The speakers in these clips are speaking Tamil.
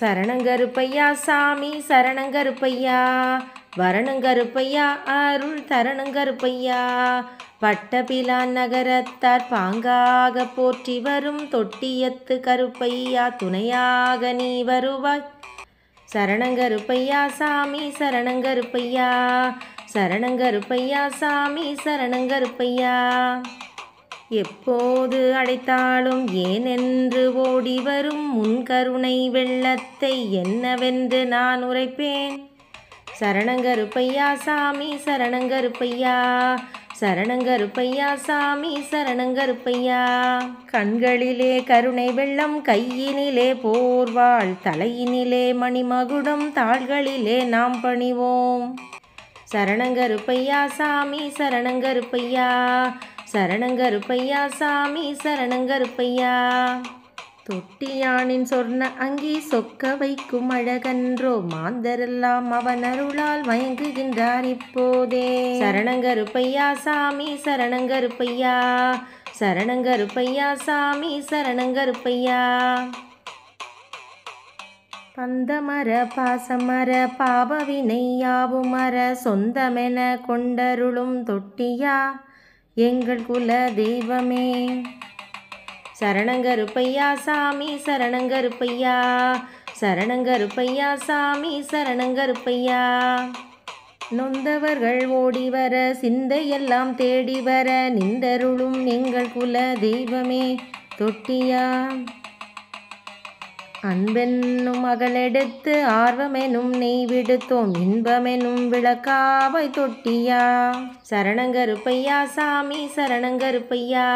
சரணங்கருப்பையா சாமி சரணங்கருப்பையா வரணுங்கருப்பையா அருள் தரணுங்கருப்பையா பட்டபிலான் நகரத்தார் பாங்காக போற்றி வரும் தொட்டியத்து கருப்பையா துணையாக நீ வருவாய் சரணங்கருப்பையா சாமி சரணங்கருப்பையா சரணங்கருப்பையா சாமி சரணங்கருப்பையா எப்போது அடைத்தாலும் ஏனென்று ஓடி வரும் முன் கருணை வெள்ளத்தை என்னவென்று நான் உரைப்பேன் சரணங்கருப்பையா சாமி சரணங்கருப்பையா சரணங்கருப்பையா சாமி சரணங்கருப்பையா கண்களிலே கருணை வெள்ளம் கையினிலே போர்வாள் தலையினிலே மணிமகுடம் தாள்களிலே நாம் பணிவோம் சரணங்கருப்பையா சாமி சரணங்கருப்பையா சரணங்கருப்பையா சாமி சரணங்கருப்பையா தொட்டியானின் சொர்ண அங்கி சொக்க வைக்கும் அழகன்றோ மாந்தரெல்லாம் அவன் அருளால் மயங்குகின்றார் இப்போதே சரணங்கருப்பையா சாமி சரணங்கருப்பையா சரணங்கருப்பையா சாமி சரணங்கருப்பையா பந்தமர பாசமர பாபவினையாவுமர சொந்தமென கொண்டருளும் தொட்டியா எங்கள் குல தெய்வமே சரணங்கருப்பையா சாமி சரணங்கருப்பையா சரணங்கருப்பையா சாமி சரணங்கருப்பையா நொந்தவர்கள் ஓடி வர சிந்தையெல்லாம் தேடி வர நிந்தருளும் எங்கள் குல தெய்வமே தொட்டியா அன்பென்னும் அகலெடுத்து ஆர்வமெனும் நெய் விடுத்தோம் இன்பமெனும் விளக்காவை தொட்டியா சரணங்கருப்பையா சாமி சரணங்கருப்பையா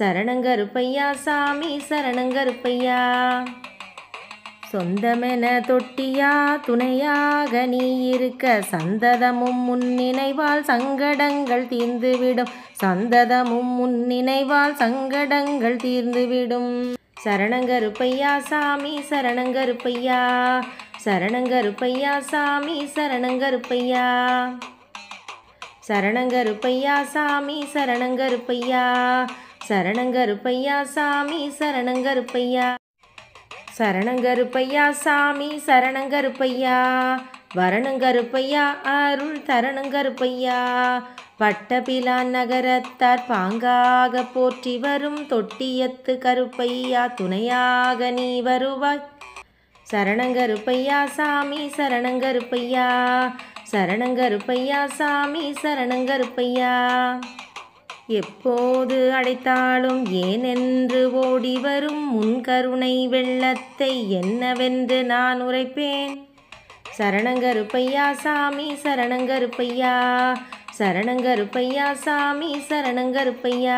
சரணங்கருப்பையா சாமி சரணங்கருப்பையா சொந்தமென தொட்டியா துணையாக நீ இருக்க சந்ததமும் முன்னினைவால் சங்கடங்கள் தீர்ந்துவிடும் சந்ததமும் முன்னினைவால் சங்கடங்கள் தீர்ந்துவிடும் சரணங்கருப்பையா சாமி சரணங்கருப்பையா சரணங்கருப்பையா சாமி சரணங்கருப்பையா சரணங்கருப்பையா சாமி சரணங்கருப்பையா சரணங்கருப்பையா சாமி சரணங்கருப்பையா சரணங்கருப்பையா சாமி சரணங்கருப்பையா வரணங்கருப்பையா அருள் தரணங்கருப்பையா வட்டபிலான் நகரத்தார் பாங்காக போற்றி வரும் தொட்டியத்து கருப்பையா துணையாக நீ வருவாய் சரணங்கருப்பையா சாமி சரணங்கருப்பையா சரணங்கருப்பையா சாமி சரணங்கருப்பையா எப்போது அடைத்தாலும் ஏனென்று ஓடி வரும் முன் கருணை வெள்ளத்தை என்னவென்று நான் உரைப்பேன் சரணங்கருப்பையா சாமி சரணங்கருப்பையா சரணங்கருப்பையா சாமி சரணங்கருப்பையா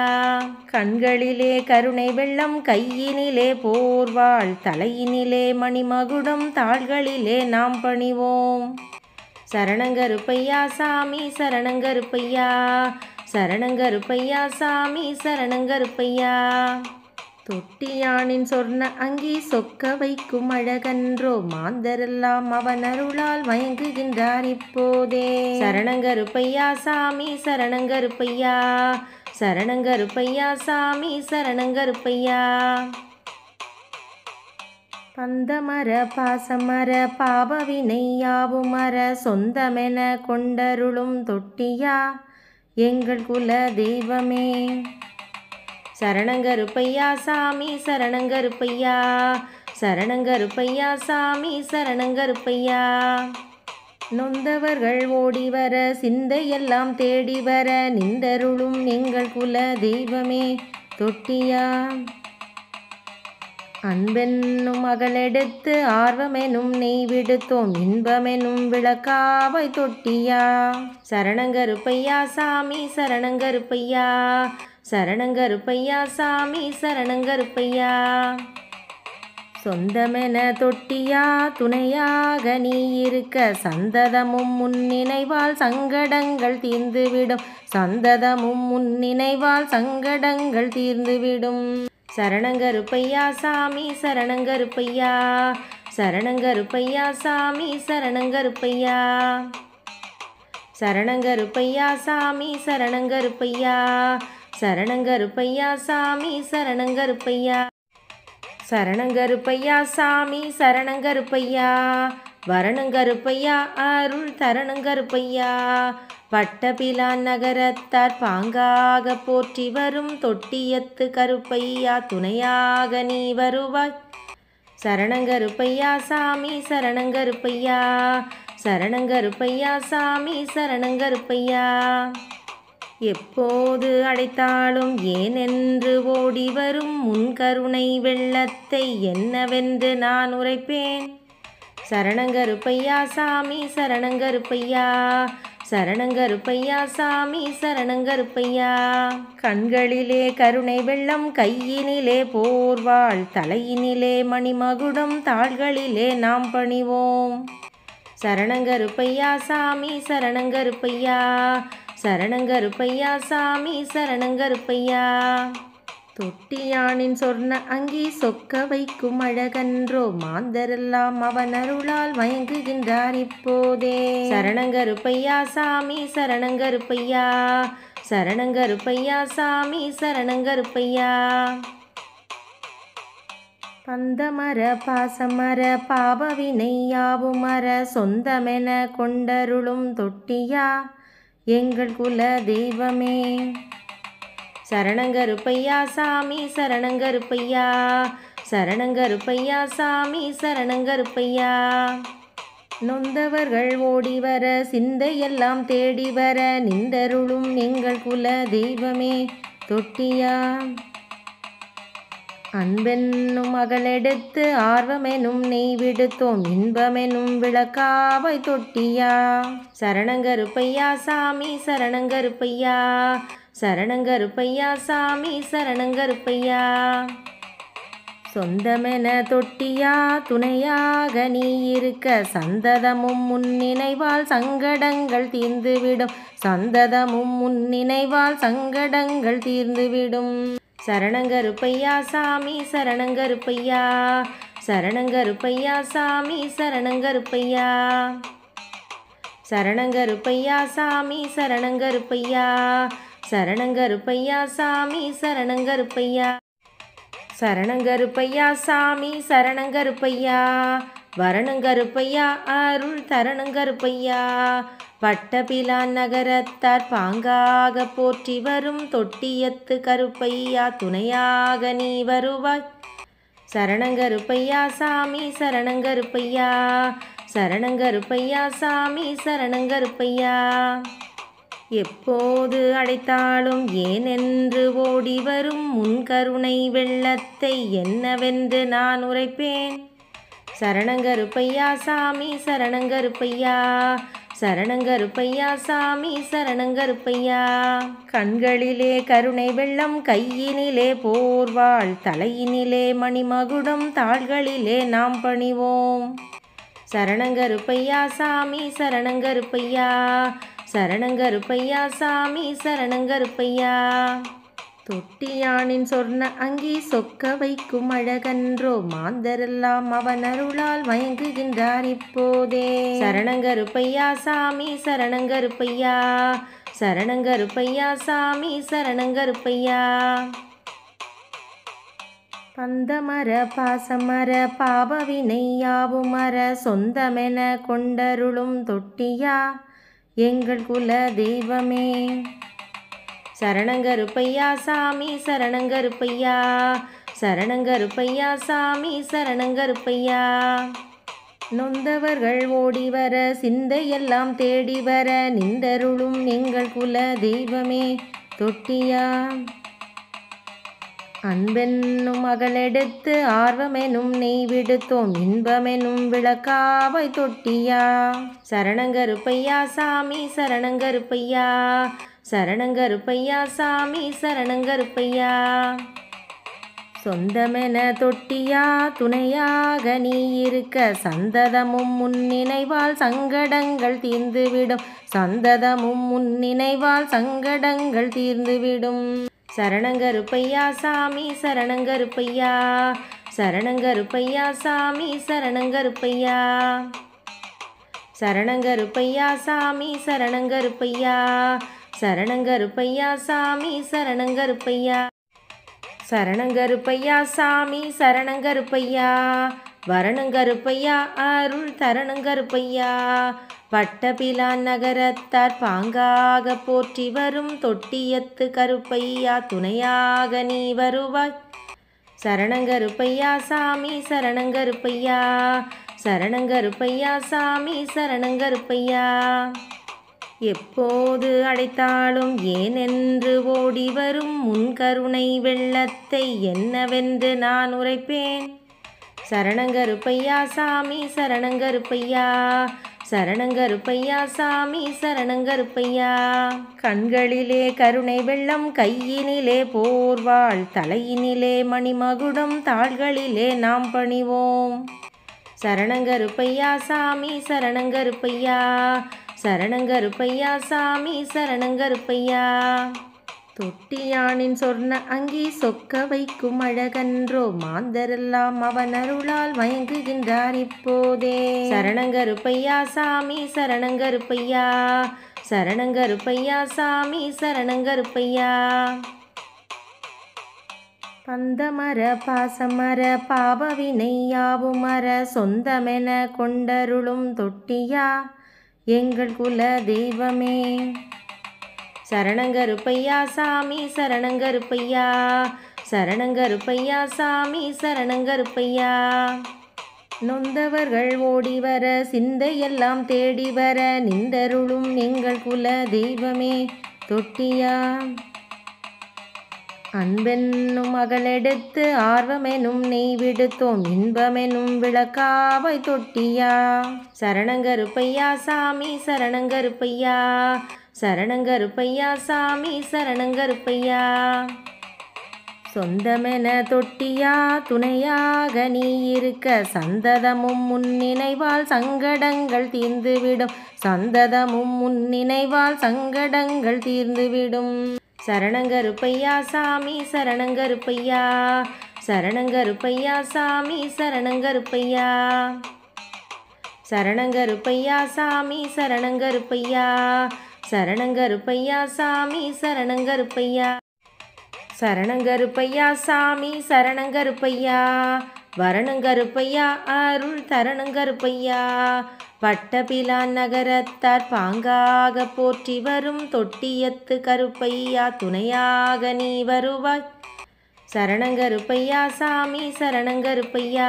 கண்களிலே கருணை வெள்ளம் கையினிலே போர்வாள் தலையினிலே மணிமகுடம் தாள்களிலே நாம் பணிவோம் சரணங்கருப்பையா சாமி சரணங்கருப்பையா சரணங்கருப்பையா சாமி சரணங்கருப்பையா தொட்டியானின் சொர்ண அங்கே சொக்க வைக்கும் அழகன்றோ மாந்தரெல்லாம் அவன் அருளால் மயங்குகின்றார் இப்போதே சரணங்கருப்பையா சாமி சரணங்கரு சரணங்கருப்பையா சாமி சரணங்கருப்பையா பந்தமர பாசமர மர சொந்தமென கொண்டருளும் தொட்டியா எங்கள் குல தெய்வமே சரணங்கருப்பையா சாமி சரணங்கருப்பையா சரணங்கருப்பையா சாமி சரணங்கருப்பையா நொந்தவர்கள் ஓடி வர சிந்தையெல்லாம் தேடி வர நிந்தருளும் எங்கள் குல தெய்வமே தொட்டியா அன்பென்னும் மகளெடுத்து ஆர்வமெனும் நெய் விடுத்தோம் இன்பமெனும் விளக்காவை தொட்டியா சரணங்கருப்பையா சாமி சரணங்கருப்பையா சரணங்கருப்பையா சாமி சரணங்கருப்பையா சொந்தமென தொட்டியா துணையாக நீ இருக்க சந்ததமும் முன்னினைவால் சங்கடங்கள் தீர்ந்துவிடும் சந்ததமும் முன்னினைவால் சங்கடங்கள் தீர்ந்துவிடும் சரணங்கருப்பையா சாமி சரணங்கருப்பையா சரணங்கருப்பையா சாமி சரணங்கருப்பையா சரணங்கருப்பையா சாமி சரணங்கருப்பையா சரணங்கருப்பையா சாமி சரணங்கருப்பையா சரணங்கருப்பையா சாமி சரணங்கருப்பையா வரணங்கருப்பையா அருள் தரணங்கருப்பையா பட்டபிலான் நகரத்தார் பாங்காக போற்றி வரும் தொட்டியத்து கருப்பையா துணையாக நீ வருவாய் சரணங்கருப்பையா சாமி சரணங்கருப்பையா சரணங்கருப்பையா சாமி சரணங்கருப்பையா எப்போது அடைத்தாலும் ஏனென்று ஓடி வரும் உன் கருணை வெள்ளத்தை என்னவென்று நான் உரைப்பேன் சரணங்கருப்பையா சாமி சரணங்கருப்பையா சரணங்கருப்பையா சாமி சரணங்கருப்பையா கண்களிலே கருணை வெள்ளம் கையினிலே போர்வாள் தலையினிலே மணிமகுடம் தாள்களிலே நாம் பணிவோம் சரணங்கருப்பையா சாமி சரணங்கருப்பையா சரணங்கருப்பையா சாமி சரணங்கருப்பையா தொட்டியானின் சொர்ண அங்கி சொக்க வைக்கும் அழகன்றோ மாந்தரெல்லாம் அவன் அருளால் மயங்குகின்றார் இப்போதே சரணங்கருப்பையா சாமி சரணங்கருப்பையா சரணங்கருப்பையா சாமி சரணங்கருப்பையா பந்தமர பாசமர பாபவினை யாவுமர சொந்தமென கொண்டருளும் தொட்டியா எங்கள் குல தெய்வமே சரணங்கருப்பையா சாமி சரணங்கருப்பையா சரணங்கருப்பையா சாமி சரணங்கருப்பையா நொந்தவர்கள் ஓடி வர சிந்தையெல்லாம் தேடி வர நிந்தருளும் எங்கள் குல தெய்வமே தொட்டியா அன்பென்னும் அகலெடுத்து ஆர்வமெனும் நெய் விடுத்தோம் இன்பமெனும் விளக்காவை தொட்டியா சரணங்கருப்பையா சாமி சரணங்கருப்பையா சரணங்கருப்பையா சாமி சரணங்கருப்பையா சொந்தமென தொட்டியா துணையாக நீ இருக்க சந்ததமும் முன்னினைவால் சங்கடங்கள் தீர்ந்துவிடும் சந்ததமும் முன்னினைவால் சங்கடங்கள் தீர்ந்துவிடும் சரணங்கருப்பையா சாமி சரணங்கருப்பையா சரணங்கருப்பையா சாமி சரணங்கருப்பையா சரணங்கருப்பையா சாமி சரணங்கருப்பையா சரணங்கருப்பையா சாமி சரணங்கருப்பையா சரணங்கருப்பையா சாமி சரணங்கருப்பையா வரணுங்கருப்பையா அருள் தரணுங்கருப்பையா வட்டபிலான் நகரத்தார் பாங்காக போற்றி வரும் தொட்டியத்து கருப்பையா துணையாக நீ வருவாய் சரணங்கருப்பையா சாமி சரணங்கருப்பையா சரணங்கருப்பையா சாமி சரணங்கருப்பையா எப்போது அடைத்தாலும் ஏனென்று ஓடி வரும் முன் கருணை வெள்ளத்தை என்னவென்று நான் உரைப்பேன் சரணங்கருப்பையா சாமி சரணங்கருப்பையா சரணங்கருப்பையா சாமி சரணங்கருப்பையா கண்களிலே கருணை வெள்ளம் கையினிலே போர்வாள் தலையினிலே மணிமகுடம் தாள்களிலே நாம் பணிவோம் சரணங்கருப்பையா சாமி சரணங்கருப்பையா சரணங்கருப்பையா சாமி சரணங்கருப்பையா தொட்டியானின் சொர்ண அங்கே சொக்க வைக்கும் அழகன்றோ மாந்தரெல்லாம் அவன் அருளால் மயங்குகின்றார் இப்போதே சரணங்கருப்பையா சாமி சரணங்கரு சரணங்கருப்பையா சாமி சரணங்கருப்பையா பந்தமர பாசமர மர சொந்தமென கொண்டருளும் தொட்டியா எங்கள் குல தெய்வமே சரணங்கருப்பையா சாமி சரணங்கருப்பையா சரணங்கருப்பையா சாமி சரணங்கருப்பையா நொந்தவர்கள் ஓடி வர சிந்தையெல்லாம் தேடி வர நிந்தருளும் எங்கள் குல தெய்வமே தொட்டியா அன்பென்னும் மகளெடுத்து ஆர்வமெனும் நெய் விடுத்தோம் இன்பமெனும் விளக்காவை தொட்டியா சரணங்கருப்பையா சாமி சரணங்கருப்பையா சரணங்கருப்பையா சாமி சரணங்கருப்பையா சொந்தமென தொட்டியா துணையாக நீ இருக்க சந்ததமும் முன்னினைவால் சங்கடங்கள் தீர்ந்துவிடும் சந்ததமும் முன்னினைவால் சங்கடங்கள் தீர்ந்துவிடும் சரணங்கருப்பையா சாமி சரணங்கருப்பையா சரணங்கருப்பையா சாமி சரணங்கருப்பையா சரணங்கருப்பையா சாமி சரணங்கருப்பையா சரணங்கருப்பையா சாமி சரணங்கருப்பையா சரணங்கருப்பையா சாமி சரணங்கருப்பையா வரணங்கருப்பையா அருள் தரணங்கருப்பையா பட்டபிலான் நகரத்தார் பாங்காக போற்றி வரும் தொட்டியத்து கருப்பையா துணையாக நீ வருவாய் சரணங்கருப்பையா சாமி சரணங்கருப்பையா சரணங்கருப்பையா சாமி சரணங்கருப்பையா எப்போது அடைத்தாலும் ஏனென்று ஓடி வரும் உன் கருணை வெள்ளத்தை என்னவென்று நான் உரைப்பேன் சரணங்கருப்பையா சாமி சரணங்கருப்பையா சரணங்கருப்பையா சாமி சரணங்கருப்பையா கண்களிலே கருணை வெள்ளம் கையினிலே போர்வாள் தலையினிலே மணிமகுடம் தாள்களிலே நாம் பணிவோம் சரணங்கருப்பையா சாமி சரணங்கருப்பையா சரணங்கருப்பையா சாமி சரணங்கருப்பையா தொட்டியானின் சொர்ண அங்கி சொக்க வைக்கும் அழகன்றோ மாந்தரெல்லாம் அவன் அருளால் மயங்குகின்றார் இப்போதே சரணங்கருப்பையா சாமி சரணங்கருப்பையா சரணங்கருப்பையா சாமி சரணங்கருப்பையா பந்தமர பாசமர பாபவினை யாவுமர சொந்தமென கொண்டருளும் தொட்டியா எங்கள் குல தெய்வமே சரணங்கருப்பையா சாமி சரணங்கருப்பையா சரணங்கருப்பையா சாமி சரணங்கருப்பையா நொந்தவர்கள் ஓடி வர சிந்தையெல்லாம் தேடி வர நிந்தருளும் எங்கள் குல தெய்வமே தொட்டியா அன்பென்னும் அகலெடுத்து ஆர்வமெனும் நெய் விடுத்தோம் இன்பமெனும் விளக்காவை தொட்டியா சரணங்கருப்பையா சாமி சரணங்கருப்பையா சரணங்கருப்பையா சாமி சரணங்கருப்பையா சொந்தமென தொட்டியா துணையாக நீ இருக்க சந்ததமும் முன்னினைவால் சங்கடங்கள் தீர்ந்துவிடும் சந்ததமும் முன்னினைவால் சங்கடங்கள் தீர்ந்துவிடும் சரணங்கருப்பையா சாமி சரணங்கருப்பையா சரணங்கருப்பையா சாமி சரணங்கருப்பையா சரணங்கருப்பையா சாமி சரணங்கருப்பையா சரணங்கருப்பையா சாமி சரணங்கருப்பையா சரணங்கருப்பையா சாமி சரணங்கருப்பையா வரணுங்கருப்பையா அருள் தரணுங்கருப்பையா வட்டபிலான் நகரத்தார் பாங்காக போற்றி வரும் தொட்டியத்து கருப்பையா துணையாக நீ வருவாய் சரணங்கருப்பையா சாமி சரணங்கருப்பையா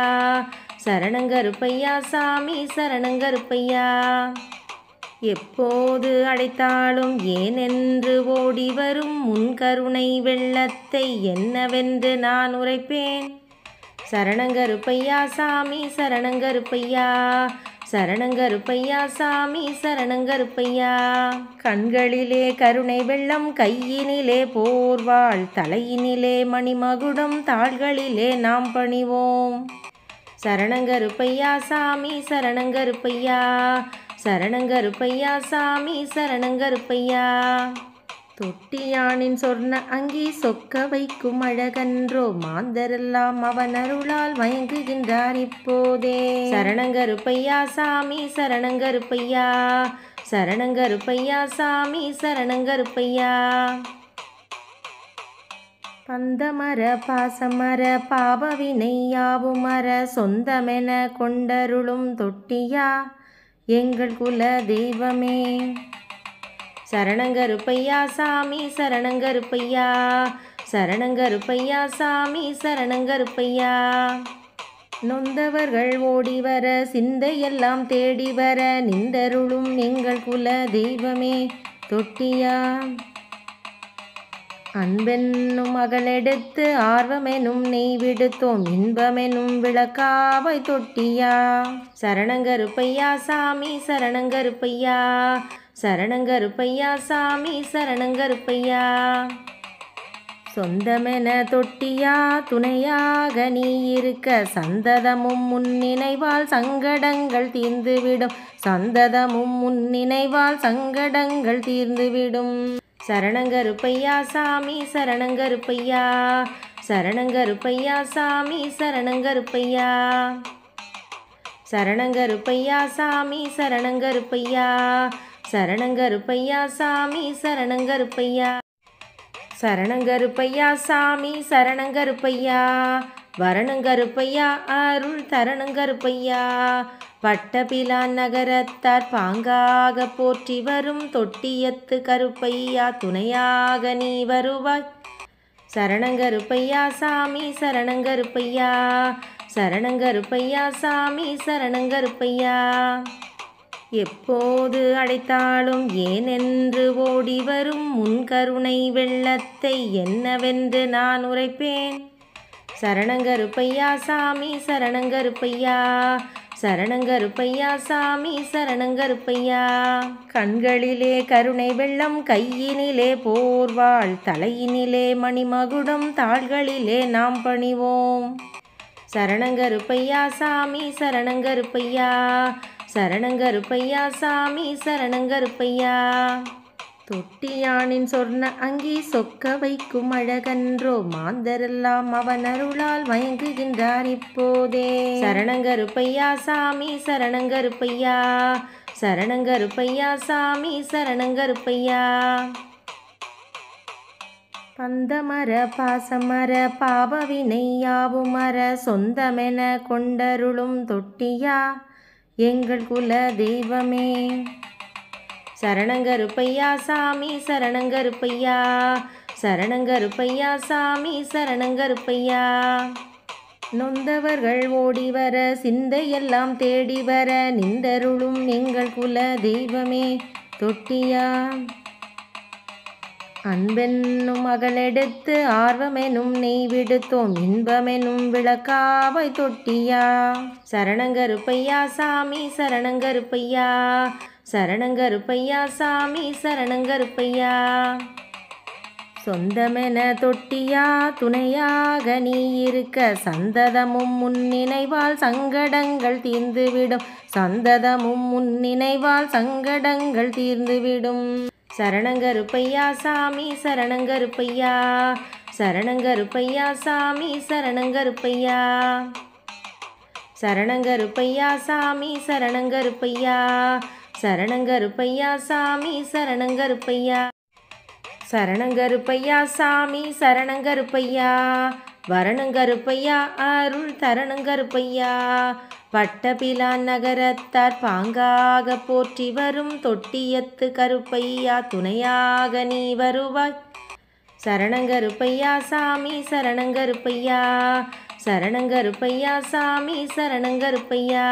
சரணங்கருப்பையா சாமி சரணங்கருப்பையா எப்போது அடைத்தாலும் ஏனென்று ஓடி வரும் முன் கருணை வெள்ளத்தை என்னவென்று நான் உரைப்பேன் சரணங்கருப்பையா சாமி சரணங்கருப்பையா சரணங்கருப்பையா சாமி சரணங்கருப்பையா கண்களிலே கருணை வெள்ளம் கையினிலே போர்வாள் தலையினிலே மணிமகுடம் தாள்களிலே நாம் பணிவோம் சரணங்கருப்பையா சாமி சரணங்கருப்பையா சரணங்கருப்பையா சாமி சரணங்கருப்பையா தொட்டியானின் சொர்ண அங்கே சொக்க வைக்கும் அழகன்றோ மாந்தரெல்லாம் அவன் அருளால் மயங்குகின்றார் இப்போதே சரணங்கருப்பையா சாமி சரணங்கரு சரணங்கருப்பையா சாமி சரணங்கருப்பையா பந்தமர பாசமர மர சொந்தமென கொண்டருளும் தொட்டியா எங்கள் குல தெய்வமே சரணங்கருப்பையா சாமி சரணங்கருப்பையா சரணங்கருப்பையா சாமி சரணங்கருப்பையா நொந்தவர்கள் ஓடி வர சிந்தையெல்லாம் தேடி வர நிந்தருளும் எங்கள் குல தெய்வமே தொட்டியா அன்பென்னும் மகளெடுத்து ஆர்வமெனும் நெய் விடுத்தோம் இன்பமெனும் விளக்காவை தொட்டியா சரணங்கருப்பையா சாமி சரணங்கருப்பையா சரணங்கருப்பையா சாமி சரணங்கருப்பையா சொந்தமென தொட்டியா துணையாக நீ இருக்க சந்ததமும் முன்னினைவால் சங்கடங்கள் தீர்ந்துவிடும் சந்ததமும் முன்னினைவால் சங்கடங்கள் தீர்ந்துவிடும் சரணங்கருப்பையா சாமி சரணங்கருப்பையா சரணங்கருப்பையா சாமி சரணங்கருப்பையா சரணங்கருப்பையா சாமி சரணங்கருப்பையா சரணங்கருப்பையா சாமி சரணங்கருப்பையா சரணங்கருப்பையா சாமி சரணங்கருப்பையா வரணங்கருப்பையா அருள் தரணங்கருப்பையா பட்டபிலான் நகரத்தார் பாங்காக போற்றி வரும் தொட்டியத்து கருப்பையா துணையாக நீ வருவாய் சரணங்கருப்பையா சாமி சரணங்கருப்பையா சரணங்கருப்பையா சாமி சரணங்கருப்பையா எப்போது அடைத்தாலும் ஏனென்று ஓடி வரும் உன் கருணை வெள்ளத்தை என்னவென்று நான் உரைப்பேன் சரணங்கருப்பையா சாமி சரணங்கருப்பையா சரணங்கருப்பையா சாமி சரணங்கருப்பையா கண்களிலே கருணை வெள்ளம் கையினிலே போர்வாள் தலையினிலே மணிமகுடம் தாள்களிலே நாம் பணிவோம் சரணங்கருப்பையா சாமி சரணங்கருப்பையா சரணங்கருப்பையா சாமி சரணங்கருப்பையா தொட்டியானின் சொர்ண அங்கி சொக்க வைக்கும் அழகன்றோ மாந்தரெல்லாம் அவன் அருளால் மயங்குகின்றார் இப்போதே சரணங்கருப்பையா சாமி சரணங்கருப்பையா சரணங்கருப்பையா சாமி சரணங்கருப்பையா பந்தமர பாசமர பாபவினையாவுமர சொந்தமென கொண்டருளும் தொட்டியா எங்கள் குல தெய்வமே சரணங்கருப்பையா சாமி சரணங்கருப்பையா சரணங்கருப்பையா சாமி சரணங்கருப்பையா நொந்தவர்கள் ஓடி வர சிந்தையெல்லாம் தேடி வர நிந்தருளும் எங்கள் குல தெய்வமே தொட்டியா அன்பென்னும் அகலெடுத்து ஆர்வமெனும் நெய் விடுத்தோம் இன்பமெனும் விளக்காவை தொட்டியா சரணங்கருப்பையா சாமி சரணங்கருப்பையா சரணங்கருப்பையா சாமி சரணங்கருப்பையா சொந்தமென தொட்டியா துணையாக நீ இருக்க சந்ததமும் முன்னினைவால் சங்கடங்கள் தீர்ந்துவிடும் சந்ததமும் முன்னினைவால் சங்கடங்கள் தீர்ந்துவிடும் சரணங்கருப்பையா சாமி சரணங்கருப்பையா சரணங்கருப்பையா சாமி சரணங்கருப்பையா சரணங்கருப்பையா சாமி சரணங்கருப்பையா சரணங்கருப்பையா சாமி சரணங்கருப்பையா சரணங்கருப்பையா சாமி சரணங்கருப்பையா வரணுங்கருப்பையா அருள் தரணுங்கருப்பையா வட்டபிலான் நகரத்தார் பாங்காக போற்றி வரும் தொட்டியத்து கருப்பையா துணையாக நீ வருவாய் சரணங்கருப்பையா சாமி சரணங்கருப்பையா சரணங்கருப்பையா சாமி சரணங்கருப்பையா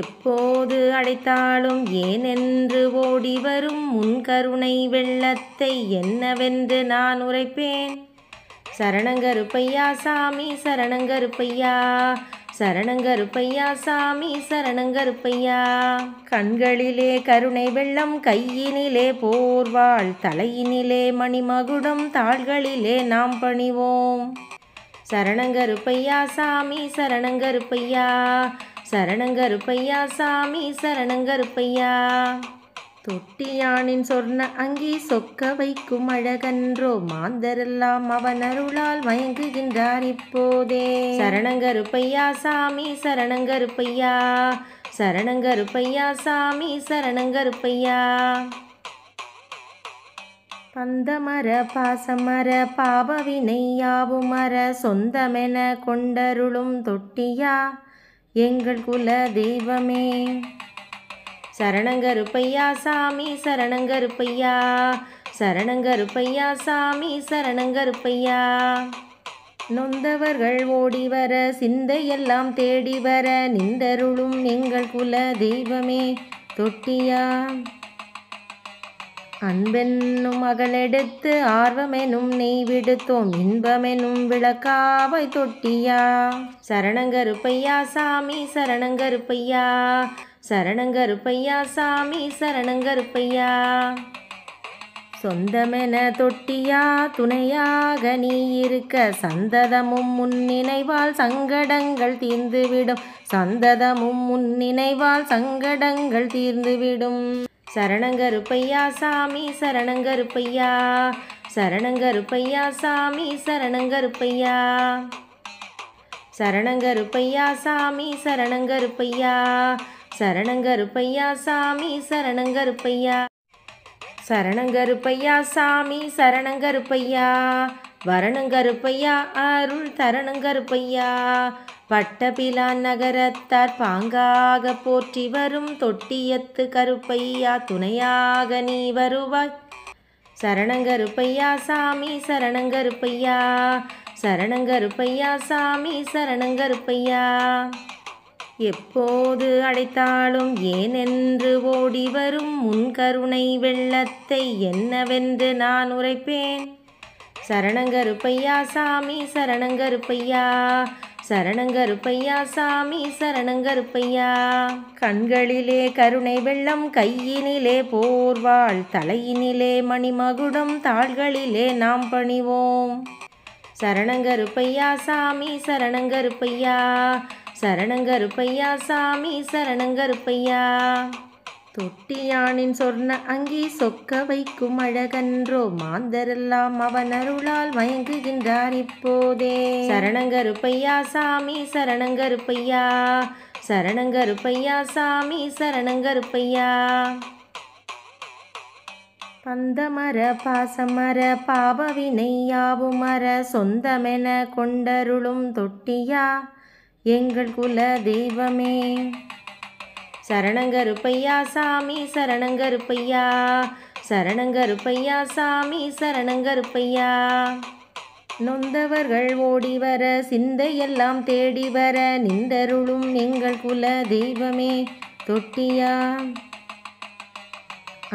எப்போது அடைத்தாலும் ஏனென்று ஓடி வரும் முன்கருணை கருணை வெள்ளத்தை என்னவென்று நான் உரைப்பேன் சரணங்கருப்பையா சாமி சரணங்கருப்பையா சரணங்கருப்பையா சாமி சரணங்கருப்பையா கண்களிலே கருணை வெள்ளம் கையினிலே போர்வாள் தலையினிலே மணிமகுடம் தாள்களிலே நாம் பணிவோம் சரணங்கருப்பையா சாமி சரணங்கருப்பையா சரணங்கருப்பையா சாமி சரணங்கருப்பையா தொட்டியானின் சொர்ண அங்கே சொக்க வைக்கும் அழகன்றோ மாந்தரெல்லாம் அவன் அருளால் மயங்குகின்றார் இப்போதே சரணங்கருப்பையா சாமி சரணங்கரு சரணங்கருப்பையா சாமி சரணங்கருப்பையா பந்தமர பாசமர மர சொந்தமென கொண்டருளும் தொட்டியா எங்கள் குல தெய்வமே சரணங்கருப்பையா சாமி சரணங்கருப்பையா சரணங்கருப்பையா சாமி சரணங்கருப்பையா நொந்தவர்கள் ஓடி வர சிந்தையெல்லாம் தேடி வர நிந்தருளும் எங்கள் குல தெய்வமே தொட்டியா அன்பென்னும் மகளெடுத்து ஆர்வமெனும் நெய் விடுத்தோம் இன்பமெனும் விளக்காவை தொட்டியா சரணங்கருப்பையா சாமி சரணங்கருப்பையா சரணங்கருப்பையா சாமி சரணங்கருப்பையா சொந்தமென தொட்டியா துணையாக நீ இருக்க சந்ததமும் முன்னினைவால் சங்கடங்கள் தீர்ந்துவிடும் சந்ததமும் முன்னினைவால் சங்கடங்கள் தீர்ந்துவிடும் சரணங்கருப்பையா சாமி சரணங்கருப்பையா சரணங்கருப்பையா சாமி சரணங்கருப்பையா சரணங்கருப்பையா சாமி சரணங்கருப்பையா சரணங்கருப்பையா சாமி சரணங்கருப்பையா சரணங்கருப்பையா சாமி சரணங்கருப்பையா வரணங்கருப்பையா அருள் தரணங்கருப்பையா பட்டபிலான் நகரத்தார் பாங்காக போற்றி வரும் தொட்டியத்து கருப்பையா துணையாக நீ வருவாய் சரணங்கருப்பையா சாமி சரணங்கருப்பையா சரணங்கருப்பையா சாமி சரணங்கருப்பையா எப்போது அடைத்தாலும் ஏனென்று ஓடி வரும் உன் கருணை வெள்ளத்தை என்னவென்று நான் உரைப்பேன் சரணங்கருப்பையா சாமி சரணங்கருப்பையா சரணங்கருப்பையா சாமி சரணங்கருப்பையா கண்களிலே கருணை வெள்ளம் கையினிலே போர்வாள் தலையினிலே மணிமகுடம் தாள்களிலே நாம் பணிவோம் சரணங்கருப்பையா சாமி சரணங்கருப்பையா சரணங்கருப்பையா சாமி சரணங்கருப்பையா தொட்டியானின் சொர்ண அங்கி சொக்க வைக்கும் அழகன்றோ மாந்தரெல்லாம் அவன் அருளால் மயங்குகின்றார் இப்போதே சரணங்கருப்பையா சாமி சரணங்கருப்பையா சரணங்கருப்பையா சாமி சரணங்கருப்பையா பந்தமர பாசமர பாபவினையாவுமர சொந்தமென கொண்டருளும் தொட்டியா எங்கள் குல தெய்வமே சரணங்கருப்பையா சாமி சரணங்கருப்பையா சரணங்கருப்பையா சாமி சரணங்கருப்பையா நொந்தவர்கள் ஓடி வர சிந்தையெல்லாம் தேடி வர நிந்தருளும் எங்கள் குல தெய்வமே தொட்டியா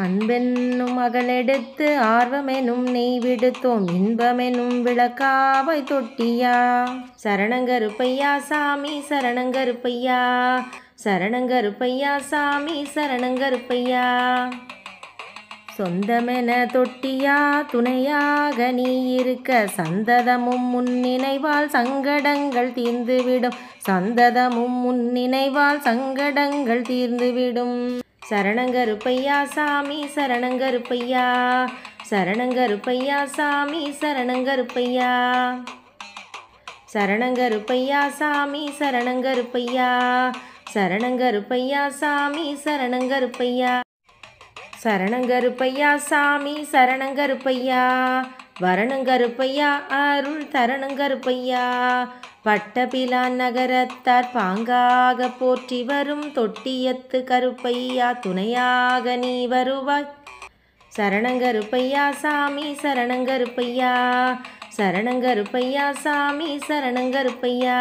அன்பென்னும் அகலெடுத்து ஆர்வமெனும் நெய் விடுத்தோம் இன்பமெனும் விளக்காவை தொட்டியா சரணங்கருப்பையா சாமி சரணங்கருப்பையா சரணங்கருப்பையா சாமி சரணங்கருப்பையா சொந்தமென தொட்டியா துணையாக நீ இருக்க சந்ததமும் முன்னினைவால் சங்கடங்கள் தீர்ந்துவிடும் சந்ததமும் முன்னினைவால் சங்கடங்கள் தீர்ந்துவிடும் சரணங்கருப்பையா சாமி சரணங்கருப்பையா சரணங்கருப்பையா சாமி சரணங்கருப்பையா சரணங்கருப்பையா சாமி சரணங்கருப்பையா சரணங்கருப்பையா சாமி சரணங்கருப்பையா சரணங்கருப்பையா சாமி சரணங்கருப்பையா வரணுங்கருப்பையா அருள் தரணுங்கருப்பையா வட்டபிலான் நகரத்தார் பாங்காக போற்றி வரும் தொட்டியத்து கருப்பையா துணையாக நீ வருவாய் சரணங்கருப்பையா சாமி சரணங்கருப்பையா சரணங்கருப்பையா சாமி சரணங்கருப்பையா